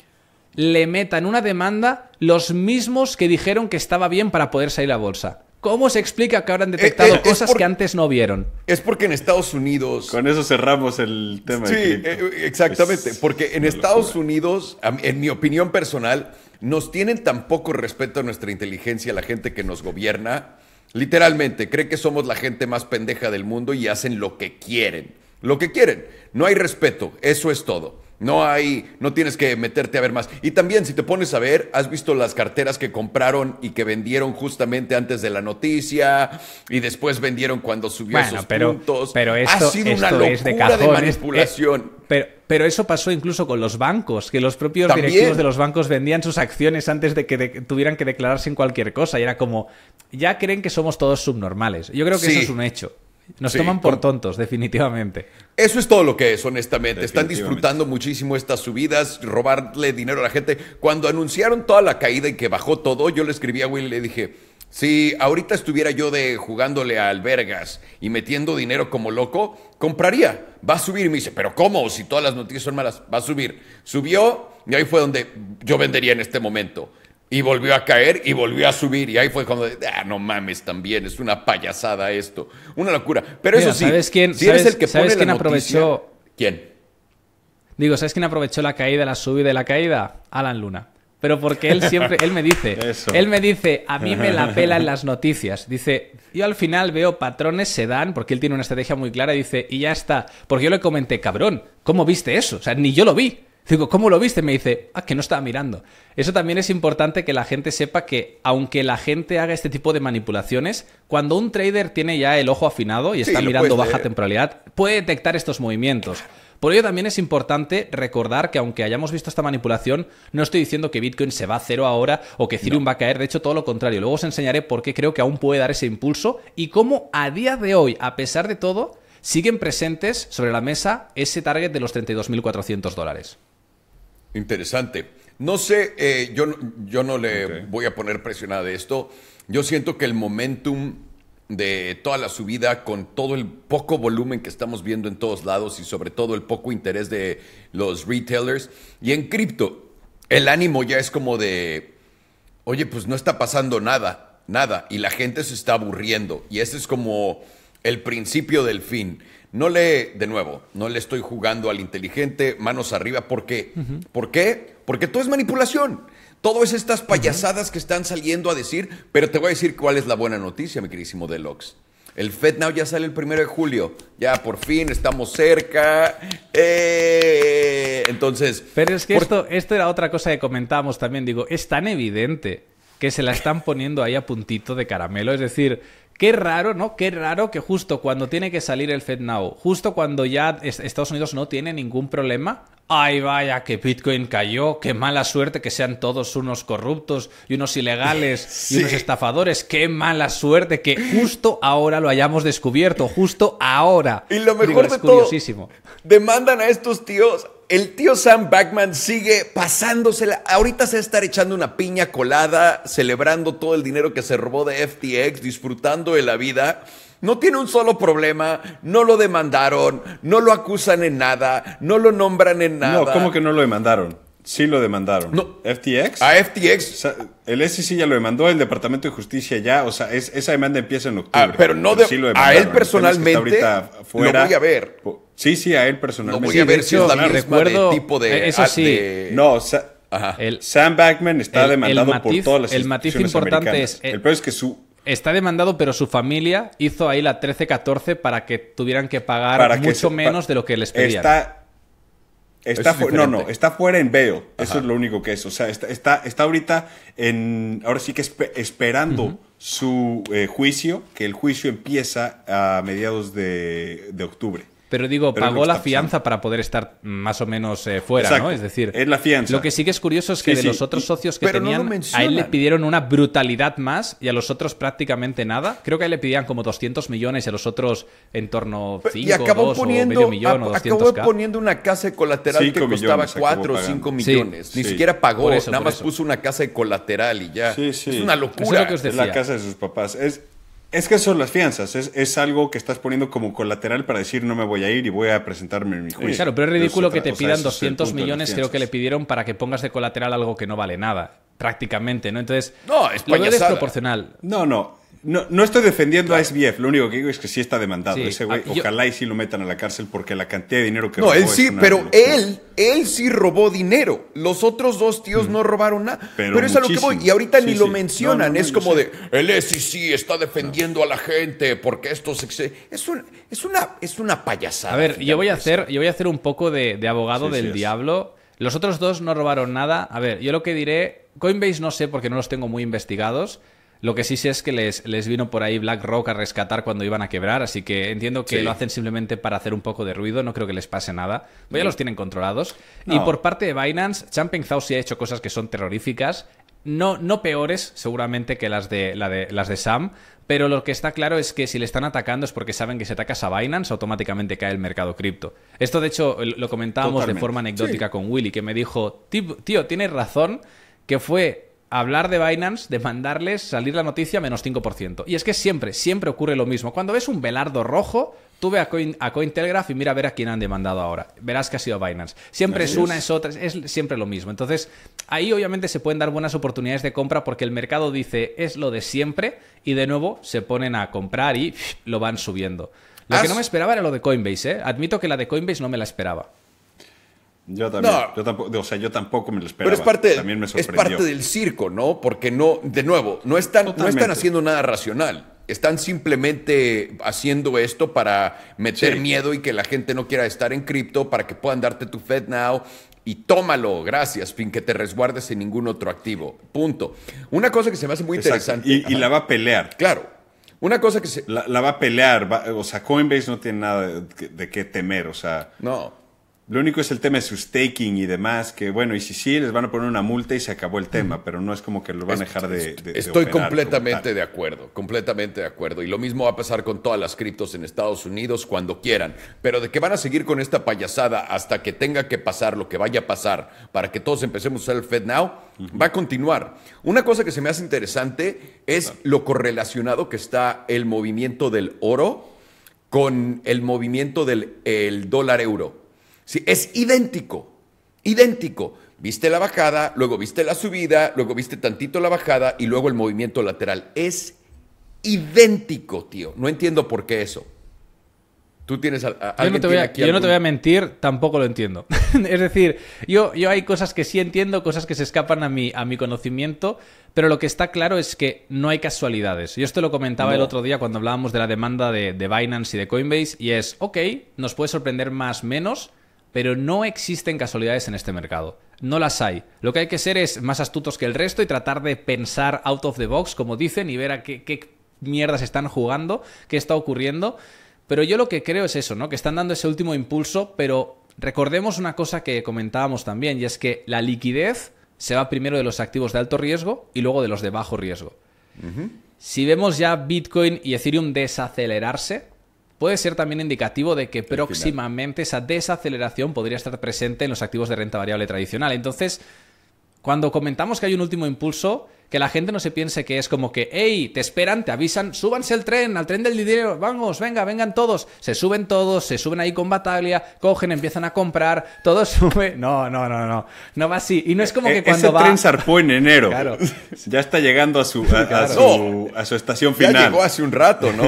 le metan una demanda los mismos que dijeron que estaba bien para poder salir a bolsa? ¿Cómo se explica que habrán eh, detectado eh, cosas que antes no vieron? Es porque en Estados Unidos... Con eso cerramos el tema. Sí, eh, exactamente. porque en Estados Unidos, en mi opinión personal, nos tienen tan poco respeto a nuestra inteligencia la gente que nos gobierna. Literalmente, cree que somos la gente más pendeja del mundo y hacen lo que quieren. Lo que quieren. No hay respeto. Eso es todo. No hay, no tienes que meterte a ver más. Y también si te pones a ver, has visto las carteras que compraron y que vendieron justamente antes de la noticia y después vendieron cuando subió bueno, esos pero, puntos. Pero esto, ha sido una locura de, manipulación. Eh, pero, pero eso pasó incluso con los bancos, que los propios directivos de los bancos vendían sus acciones antes de que tuvieran que declararse en cualquier cosa. Y era como, ya creen que somos todos subnormales. Yo creo que eso es un hecho. Nos toman por tontos, definitivamente. Eso es todo lo que es, honestamente. Están disfrutando muchísimo estas subidas, robarle dinero a la gente. Cuando anunciaron toda la caída y que bajó todo, yo le escribí a Will y le dije, si ahorita estuviera yo de jugándole a albergas y metiendo dinero como loco, compraría. Va a subir. Y me dice, pero ¿cómo? Si todas las noticias son malas, va a subir. Subió y ahí fue donde yo vendería en este momento y volvió a caer y volvió a subir. Y ahí fue cuando, ah, no mames también, es una payasada esto. Una locura. Pero eso sí, ¿sabes quién, si el que quién aprovechó? ¿Quién? Digo, ¿sabes quién aprovechó la caída, la subida y la caída? Alan Luna. Pero porque él siempre, él me dice, él me dice, a mí me la pela en las noticias. Dice, yo al final veo patrones, se dan, porque él tiene una estrategia muy clara, Y dice, y ya está. Porque yo le comenté, cabrón, ¿cómo viste eso? O sea, ni yo lo vi. Digo, ¿cómo lo viste? Me dice, ah, que no estaba mirando. Eso también es importante que la gente sepa que, aunque la gente haga este tipo de manipulaciones, cuando un trader tiene ya el ojo afinado y está mirando baja temporalidad, puede detectar estos movimientos. Por ello también es importante recordar que aunque hayamos visto esta manipulación, no estoy diciendo que Bitcoin se va a cero ahora o que Ethereum va a caer, de hecho todo lo contrario. Luego os enseñaré por qué creo que aún puede dar ese impulso y cómo a día de hoy, a pesar de todo, siguen presentes sobre la mesa ese target de los 32.400 dólares. Interesante. No sé, eh, yo, yo no le voy a poner presionada de esto. Yo siento que el momentum de toda la subida, con todo el poco volumen que estamos viendo en todos lados y sobre todo el poco interés de los retailers, y en cripto, el ánimo ya es como de, oye, pues no está pasando nada, nada, y la gente se está aburriendo, y ese es como el principio del fin. No le, de nuevo, no le estoy jugando al inteligente manos arriba. ¿Por qué? ¿Por qué? Porque todo es manipulación. Todo es estas payasadas que están saliendo a decir, pero te voy a decir cuál es la buena noticia, mi queridísimo Deluxe. El FedNow ya sale el primero de julio. Ya por fin estamos cerca. Eh, entonces. Pero es que esto, esto era otra cosa que comentábamos también. Digo, es tan evidente que se la están poniendo ahí a puntito de caramelo. Es decir, Qué raro, ¿no? Qué raro que justo cuando tiene que salir el FedNow, justo cuando ya Estados Unidos no tiene ningún problema, ay vaya que Bitcoin cayó, qué mala suerte que sean todos unos corruptos y unos ilegales y unos estafadores, qué mala suerte que justo ahora lo hayamos descubierto, justo ahora. Y lo mejor de todo, demandan a estos tíos el tío Sam Backman sigue pasándosela. Ahorita se va a estar echando una piña colada, celebrando todo el dinero que se robó de FTX, disfrutando de la vida. No tiene un solo problema, no lo demandaron, no lo acusan en nada, no lo nombran en nada. No, ¿cómo que no lo demandaron? Sí lo demandaron. ¿FTX? A FTX. el SEC ya lo demandó, el Departamento de Justicia ya, o sea, esa demanda empieza en ah, octubre. pero no a él personalmente lo voy a ver. Sí, sí, a él personalmente. No voy a ver si es la recuerdo, de tipo de... Eh, eso ah, sí. No, Sam Backman está demandado por todas las El matiz importante es... Eh, el es que su, Está demandado, pero su familia hizo ahí la 13-14 para que tuvieran que pagar mucho menos de lo que les pedían. Está, está no, no, está fuera en veo. Eso es lo único que es. O sea, está, está, ahorita en. Ahora sí que esperando su eh, juicio, que el juicio empieza a mediados de, de octubre. Pero digo, pagó la fianza para poder estar más o menos eh, fuera, ¿no? Es decir, la Lo que sí que es curioso es que de los otros socios que tenían, a él le pidieron una brutalidad más y a los otros prácticamente nada. Creo que a él le pidían como 200 millones y a los otros en torno a 5, acabó 2, poniendo, o medio millón o 200 Acabó poniendo una casa de colateral que costaba 4 o 5 millones. Ni siquiera pagó, eso, nada más puso una casa de colateral y ya. Es una locura. que os decía. la casa de sus papás. Es, es que son las fianzas, es, es, algo que estás poniendo como colateral para decir no me voy a ir y voy a presentarme en mi juicio. claro, pero es ridículo que te pidan 200 millones, creo que le pidieron para que pongas de colateral algo que no vale nada, prácticamente, ¿no? Entonces, no, es desproporcional. No, no, no, no, estoy defendiendo a SBF, lo único que digo es que sí está demandado. Ese güey, ah, ojalá y sí lo metan a la cárcel porque la cantidad de dinero que no, robó. No, él sí, pero él, él sí robó dinero. Los otros dos tíos mm. no robaron nada. Pero, es a lo que voy. Y ahorita ni lo mencionan. es como de, el sí, está defendiendo a la gente porque esto Es, es, una, es una payasada. A ver, yo voy a, hacer, yo voy a hacer un poco de abogado del diablo. Los otros dos no robaron nada. A ver, yo lo que diré, Coinbase no sé porque no los tengo muy investigados. Lo que sí sé es que les, vino por ahí BlackRock a rescatar cuando iban a quebrar, así que entiendo que lo hacen simplemente para hacer un poco de ruido, no creo que les pase nada. ya los tienen controlados. Y por parte de Binance, Champing Zhao sí ha hecho cosas que son terroríficas, no, no peores seguramente que las de, la de, las de Sam, pero lo que está claro es que si le están atacando es porque saben que si atacas a Binance automáticamente cae el mercado cripto. Esto de hecho lo comentábamos de forma anecdótica con Willy, que me dijo, tío, tienes razón, que fue hablar de Binance, demandarles, salir la noticia menos 5%. Y es que siempre, siempre ocurre lo mismo. Cuando ves un velardo rojo, tú ve a, Coin, a Cointelegraph y mira a ver a quién han demandado ahora. Verás que ha sido Binance. Siempre es una, es otra, es siempre lo mismo. Entonces, ahí obviamente se pueden dar buenas oportunidades de compra porque el mercado dice es lo de siempre y de nuevo se ponen a comprar y lo van subiendo. Lo que no me esperaba era lo de Coinbase, ¿eh? Admito que la de Coinbase no me la esperaba. Yo también. tampoco, o sea, yo tampoco me lo esperaba. Pero es parte, también es parte del circo, ¿no? Porque no, de nuevo, no están, no están haciendo nada racional. Están simplemente haciendo esto para meter miedo y que la gente no quiera estar en cripto, para que puedan darte tu Fed Now y tómalo, gracias, fin que te resguardes en ningún otro activo. Punto. Una cosa que se me hace muy interesante. Y, la va a pelear. Claro, una cosa que se... La, va a pelear, o sea, Coinbase no tiene nada de, de, qué temer, o sea... No. Lo único es el tema de su staking y demás, que bueno, y si sí, les van a poner una multa y se acabó el tema, pero no es como que lo van a dejar de... estoy completamente de acuerdo, completamente de acuerdo. Y lo mismo va a pasar con todas las criptos en Estados Unidos cuando quieran, pero de que van a seguir con esta payasada hasta que tenga que pasar lo que vaya a pasar para que todos empecemos a usar el Fed Now, va a continuar. Una cosa que se me hace interesante es lo correlacionado que está el movimiento del oro con el movimiento del el dólar euro. Sí, es idéntico, idéntico. Viste la bajada, luego viste la subida, luego viste tantito la bajada y luego el movimiento lateral. Es idéntico, tío. No entiendo por qué eso. Tú tienes yo, no te, voy a, mentir, tampoco lo entiendo. es decir, yo, hay cosas que sí entiendo, cosas que se escapan a mi, a mi conocimiento, pero lo que está claro es que no hay casualidades. Yo esto lo comentaba el otro día cuando hablábamos de la demanda de, de Binance y de Coinbase, y es, ok, nos puede sorprender más menos, pero no existen casualidades en este mercado. No las hay. Lo que hay que ser es más astutos que el resto y tratar de pensar out of the box, como dicen, y ver a qué, mierdas están jugando, qué está ocurriendo. Pero yo lo que creo es eso, ¿no? Que están dando ese último impulso, pero recordemos una cosa que comentábamos también, y es que la liquidez se va primero de los activos de alto riesgo y luego de los de bajo riesgo. Si vemos ya Bitcoin y Ethereum desacelerarse, puede ser también indicativo de que próximamente esa desaceleración podría estar presente en los activos de renta variable tradicional. Entonces, cuando comentamos que hay un último impulso, que la gente no se piense que es como que, hey, te esperan, te avisan, súbanse el tren, al tren del dinero, vamos, venga, vengan todos. Se suben todos, se suben ahí con batalla, cogen, empiezan a comprar, todo sube. No, no, no, no. No va así. Y no es como que e-, cuando va. Ese tren zarpó en enero. Claro. Ya está llegando a su, a, su, estación final. Ya llegó hace un rato, ¿no?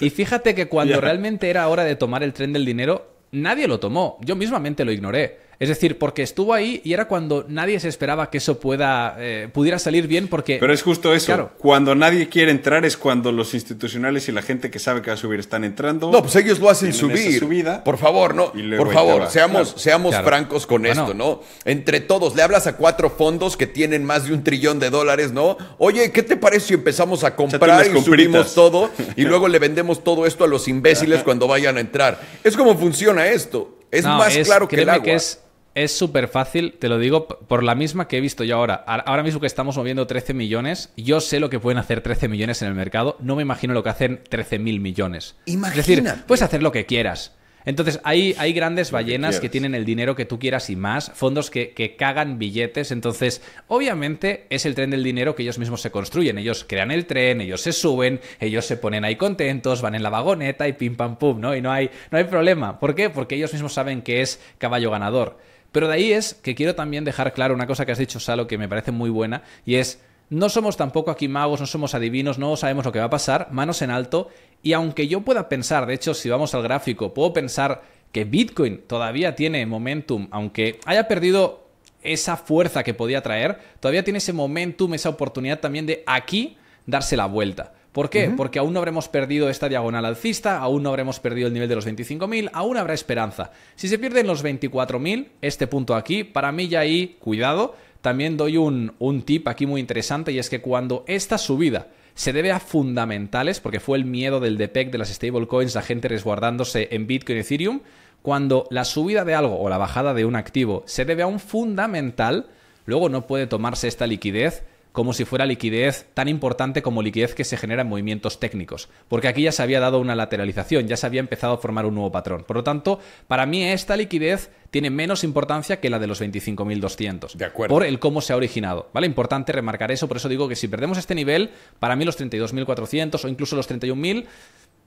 Y fíjate que cuando realmente era hora de tomar el tren del dinero, nadie lo tomó. Yo mismamente lo ignoré. Es decir, porque estuvo ahí y era cuando nadie se esperaba que eso pueda, eh, pudiera salir bien porque... Pero es justo eso. Claro. Cuando nadie quiere entrar es cuando los institucionales y la gente que sabe que va a subir están entrando. No, pues ellos lo hacen subir. por favor, no. Por favor, seamos, seamos francos con esto, ¿no? Entre todos, le hablas a cuatro fondos que tienen más de un trillón de dólares, ¿no? Oye, ¿qué te parece si empezamos a comprar y subimos todo y luego le vendemos todo esto a los imbéciles cuando vayan a entrar? Es como funciona esto. Es más claro que el agua. Que es es súper fácil, te lo digo por la misma que he visto yo ahora. Ahora mismo que estamos moviendo 13 millones, yo sé lo que pueden hacer 13 millones en el mercado, no me imagino lo que hacen 13 mil millones. Imagínate. Es decir, puedes hacer lo que quieras. Entonces, hay, hay grandes ballenas que, tienen el dinero que tú quieras y más, fondos que, cagan billetes. Entonces, obviamente es el tren del dinero que ellos mismos se construyen. Ellos crean el tren, ellos se suben, ellos se ponen ahí contentos, van en la vagoneta y pim pam pum, ¿no? Y no hay, no hay problema. ¿Por qué? Porque ellos mismos saben que es caballo ganador. Pero de ahí es que quiero también dejar claro una cosa que has dicho, Salo, que me parece muy buena, y es, no somos tampoco aquí magos, no somos adivinos, no sabemos lo que va a pasar, manos en alto, y aunque yo pueda pensar, de hecho, si vamos al gráfico, puedo pensar que Bitcoin todavía tiene momentum, aunque haya perdido esa fuerza que podía traer, todavía tiene ese momentum, esa oportunidad también de aquí darse la vuelta. ¿Por qué? Porque aún no habremos perdido esta diagonal alcista, aún no habremos perdido el nivel de los 25.000, aún habrá esperanza. Si se pierden los 24.000, este punto aquí, para mí ya ahí, cuidado, también doy un, un tip aquí muy interesante y es que cuando esta subida se debe a fundamentales, porque fue el miedo del DPEC de las stablecoins, la gente resguardándose en Bitcoin y Ethereum, cuando la subida de algo o la bajada de un activo se debe a un fundamental, luego no puede tomarse esta liquidez como si fuera liquidez tan importante como liquidez que se genera en movimientos técnicos, porque aquí ya se había dado una lateralización, ya se había empezado a formar un nuevo patrón. Por lo tanto, para mí esta liquidez tiene menos importancia que la de los 25.200. De acuerdo. Por el cómo se ha originado. ¿Vale? Importante remarcar eso. Por eso digo que si perdemos este nivel, para mí los 32.400 o incluso los 31.000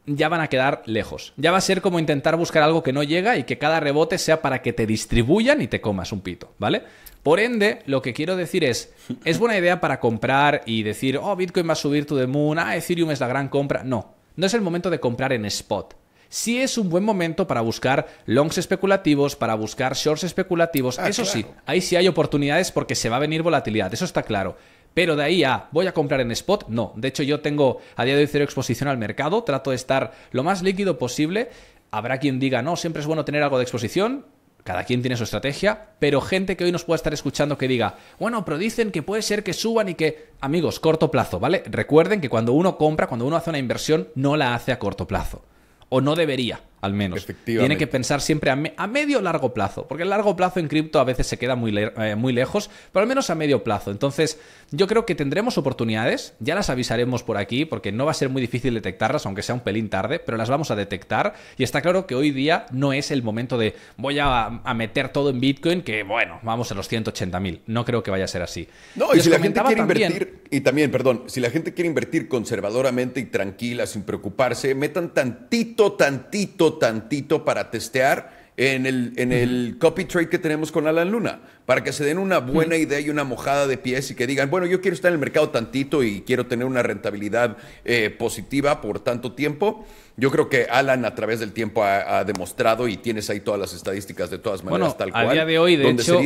ya van a quedar lejos. Ya va a ser como intentar buscar algo que no llega y que cada rebote sea para que te distribuyan y te comas un pito, ¿vale? Por ende, lo que quiero decir es, es buena idea para comprar y decir, oh, Bitcoin va a subir to the moon, ah, Ethereum es la gran compra. No, no es el momento de comprar en spot. Sí es un buen momento para buscar longs especulativos, para buscar shorts especulativos. Ah, eso sí, ahí sí hay oportunidades porque se va a venir volatilidad. Eso está claro. Pero de ahí a voy a comprar en spot, no. De hecho, yo tengo a día de hoy cero exposición al mercado, trato de estar lo más líquido posible. Habrá quien diga, no, siempre es bueno tener algo de exposición, cada quien tiene su estrategia, pero gente que hoy nos pueda estar escuchando que diga, bueno, pero dicen que puede ser que suban y que, amigos, corto plazo, ¿vale? Recuerden que cuando uno compra, cuando uno hace una inversión, no la hace a corto plazo, o no debería al menos. Tiene que pensar siempre a, medio o medio largo plazo, porque el largo plazo en cripto a veces se queda muy, eh, muy lejos, pero al menos a medio plazo. Entonces, yo creo que tendremos oportunidades, ya las avisaremos por aquí, porque no va a ser muy difícil detectarlas, aunque sea un pelín tarde, pero las vamos a detectar. Y está claro que hoy día no es el momento de voy a, meter todo en Bitcoin, que bueno, vamos a los 180.000. No creo que vaya a ser así. No, y, si la gente quiere invertir, y también, perdón, si la gente quiere invertir conservadoramente y tranquila, sin preocuparse, metan tantito, tantito tantito para testear en el, en el copy trade que tenemos con Alan Luna, para que se den una buena idea y una mojada de pies y que digan, bueno, yo quiero estar en el mercado tantito y quiero tener una rentabilidad eh, positiva por tanto tiempo. Yo creo que Alan a través del tiempo ha, demostrado y tienes ahí todas las estadísticas de todas maneras, tal cual. A día de hoy, de hecho,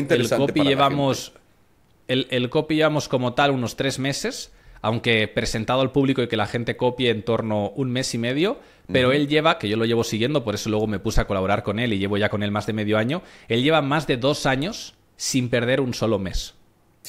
llevamos... El, el, copy llevamos como tal unos tres meses aunque presentado al público y que la gente copie en torno un mes y medio, pero él lleva, que yo lo llevo siguiendo, por eso luego me puse a colaborar con él y llevo ya con él más de medio año, él lleva más de dos años sin perder un solo mes.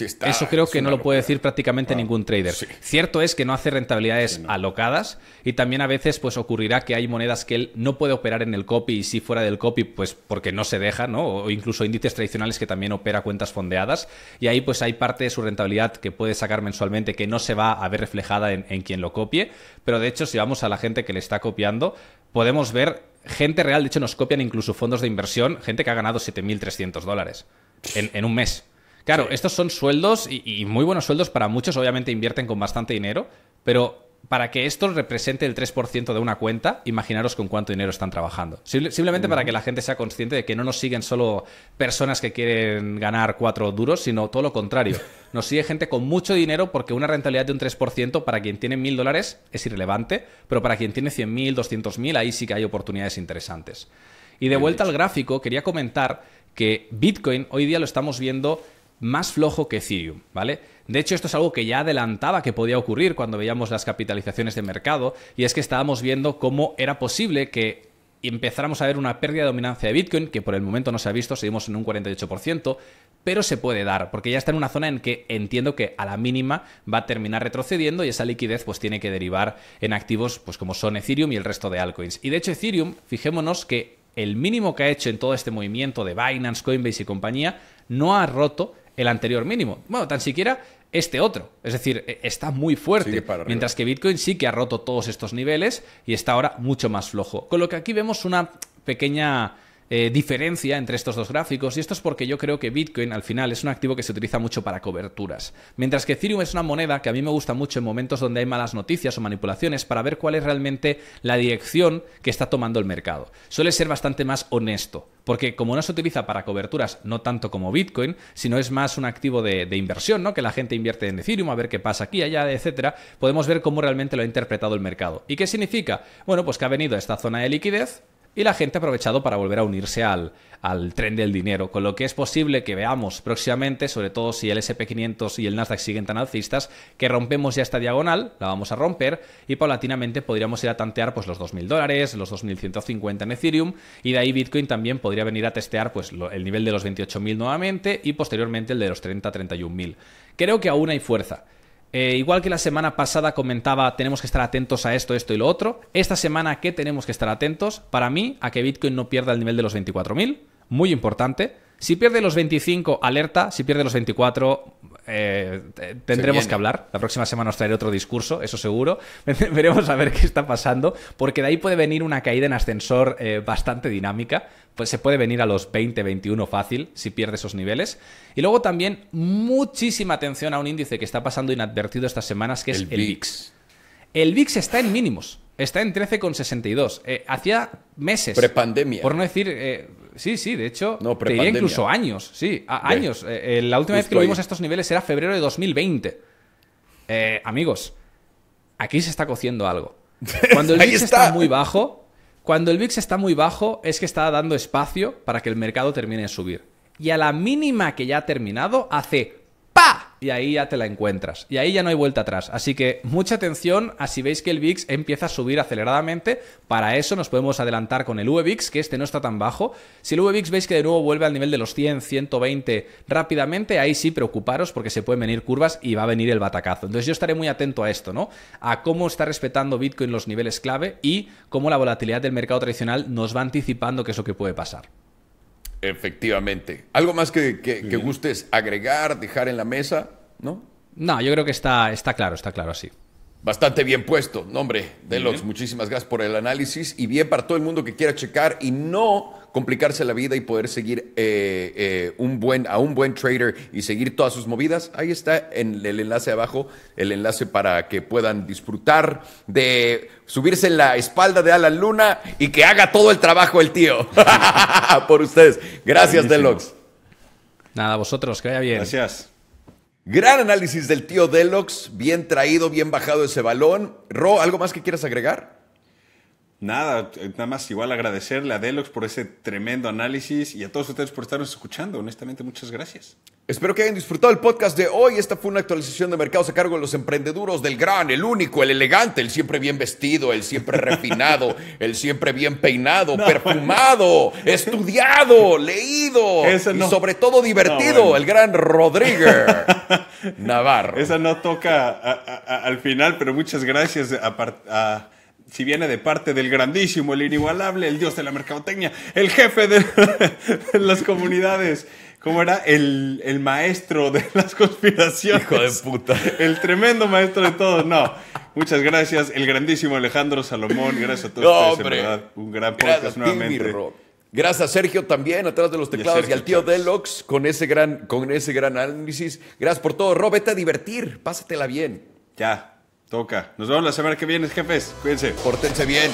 Eso creo que no lo puede decir prácticamente ah, ningún trader. Cierto es que no hace rentabilidades alocadas y también a veces pues ocurrirá que hay monedas que él no puede operar en el copy y si fuera del copy pues porque no se deja, ¿no? O incluso índices tradicionales que también opera cuentas fondeadas y ahí pues hay parte de su rentabilidad que puede sacar mensualmente que no se va a ver reflejada en, quien lo copie, pero de hecho si vamos a la gente que le está copiando podemos ver gente real, de hecho nos copian incluso fondos de inversión, gente que ha ganado 7.300 dólares en un mes. Claro, estos son sueldos y, muy buenos sueldos para muchos, obviamente invierten con bastante dinero, pero para que esto represente el 3% de una cuenta, imaginaros con cuánto dinero están trabajando. Simplemente para que la gente sea consciente de que no nos siguen solo personas que quieren ganar cuatro duros, sino todo lo contrario. Nos sigue gente con mucho dinero porque una rentabilidad de un 3% para quien tiene mil dólares es irrelevante, pero para quien tiene 100 mil, 200 mil, ahí sí que hay oportunidades interesantes. Y de vuelta al gráfico, quería comentar que Bitcoin hoy día lo estamos viendo más flojo que Ethereum, ¿vale? De hecho, esto es algo que ya adelantaba que podía ocurrir cuando veíamos las capitalizaciones de mercado, y es que estábamos viendo cómo era posible que empezáramos a ver una pérdida de dominancia de Bitcoin, que por el momento no se ha visto, seguimos en un 48%, pero se puede dar, porque ya está en una zona en que entiendo que a la mínima va a terminar retrocediendo y esa liquidez pues tiene que derivar en activos pues como son Ethereum y el resto de altcoins. Y de hecho Ethereum, fijémonos que el mínimo que ha hecho en todo este movimiento de Binance, Coinbase y compañía no ha roto el anterior mínimo. Bueno, tan siquiera este otro. Es decir, e, está muy fuerte. mientras que Bitcoin sí que ha roto todos estos niveles y está ahora mucho más flojo. Con lo que aquí vemos una pequeña eh, diferencia entre estos dos gráficos y esto es porque yo creo que Bitcoin al final es un activo que se utiliza mucho para coberturas. Mientras que Ethereum es una moneda que a mí me gusta mucho en momentos donde hay malas noticias o manipulaciones para ver cuál es realmente la dirección que está tomando el mercado. Suele ser bastante más honesto porque como no se utiliza para coberturas, no tanto como Bitcoin, sino es más un activo de, inversión, ¿no? Que la gente invierte en Ethereum, a ver qué pasa aquí, allá, etcétera, podemos ver cómo realmente lo ha interpretado el mercado. ¿Y qué significa? Bueno, pues que ha venido a esta zona de liquidez, y la gente ha aprovechado para volver a unirse al, al tren del dinero, con lo que es posible que veamos próximamente, sobre todo si el SP500 y el Nasdaq siguen tan alcistas, que rompemos ya esta diagonal, la vamos a romper y paulatinamente podríamos ir a tantear pues los 2.000 dólares, los 2.150 en Ethereum y de ahí Bitcoin también podría venir a testear pues el nivel de los 28.000 nuevamente y posteriormente el de los 30-31.000. Creo que aún hay fuerza. Eh, igual que la semana pasada comentaba, tenemos que estar atentos a esto, esto y lo otro. Esta semana, ¿qué tenemos que estar atentos? Para mí, a que Bitcoin no pierda el nivel de los 24.000. Muy importante. Si pierde los 25, alerta. Si pierde los 24, eh, tendremos que hablar. La próxima semana os traeré otro discurso, eso seguro. Veremos a ver qué está pasando, porque de ahí puede venir una caída en ascensor eh, bastante dinámica. Pues se puede venir a los 20, 21 fácil si pierde esos niveles. Y luego también muchísima atención a un índice que está pasando inadvertido estas semanas, que es el VIX. El VIX está en mínimos, está en 13,62. Eh, hacía meses. Pre-pandemia. Por no decir. Eh, sí, sí, de hecho. No, incluso años. Sí, años. Eh, la última vez que vimos estos niveles era febrero de 2020. amigos, aquí se está cociendo algo. Cuando el VIX está muy bajo, cuando el VIX está muy bajo es que está dando espacio para que el mercado termine de subir. Y a la mínima que ya ha terminado hace y ahí ya te la encuentras. Y ahí ya no hay vuelta atrás. Así que mucha atención a si veis que el VIX empieza a subir aceleradamente. Para eso nos podemos adelantar con el VIX, que este no está tan bajo. Si el VIX veis que de nuevo vuelve al nivel de los 100, 120 rápidamente, ahí sí preocuparos porque se pueden venir curvas y va a venir el batacazo. Entonces yo estaré muy atento a esto, ¿no? A cómo está respetando Bitcoin los niveles clave y cómo la volatilidad del mercado tradicional nos va anticipando qué es lo que puede pasar. Efectivamente. ¿Algo más que, que, gustes agregar, dejar en la mesa? ¿No? No, yo creo que está, está claro, está claro así. Bastante bien puesto. Nombre, Delox, muchísimas gracias por el análisis y bien para todo el mundo que quiera checar y no complicarse la vida y poder seguir eh, eh, a un buen trader y seguir todas sus movidas, ahí está en el enlace abajo, el enlace para que puedan disfrutar de subirse en la espalda de Alan Luna y que haga todo el trabajo el tío. Por ustedes. Gracias, Delox. Nada, vosotros, que vaya bien. Gracias. Gran análisis del tío Delox, bien traído, bien bajado ese balón. Ro, ¿algo más que quieras agregar? Nada, nada más igual agradecerle a Delox por ese tremendo análisis y a todos ustedes por estarnos escuchando. Honestamente, muchas gracias. Espero que hayan disfrutado el podcast de hoy. Esta fue una actualización de mercados a cargo de los emprendeduros del gran, el único, el elegante, el siempre bien vestido, el siempre refinado, el siempre bien peinado, perfumado, estudiado, leído y sobre todo divertido, el gran Rodríguez Navarro. Esa no toca al final, pero muchas gracias a si viene de parte del grandísimo, el inigualable, el dios de la mercadotecnia, el jefe de, las comunidades. ¿Cómo era? El, maestro de las conspiraciones. Hijo de puta. El tremendo maestro de todos. No. Muchas gracias, el grandísimo Alejandro Salomón. Gracias a todos Un gran podcast gracias nuevamente. gracias Sergio también, atrás de los teclados, y, al tío Delox con ese, gran, con ese gran análisis. Gracias por todo. Rob, vete a divertir. Pásatela bien. Ya. Toca. Nos vemos la semana que viene, jefes. Cuídense. Pórtense bien.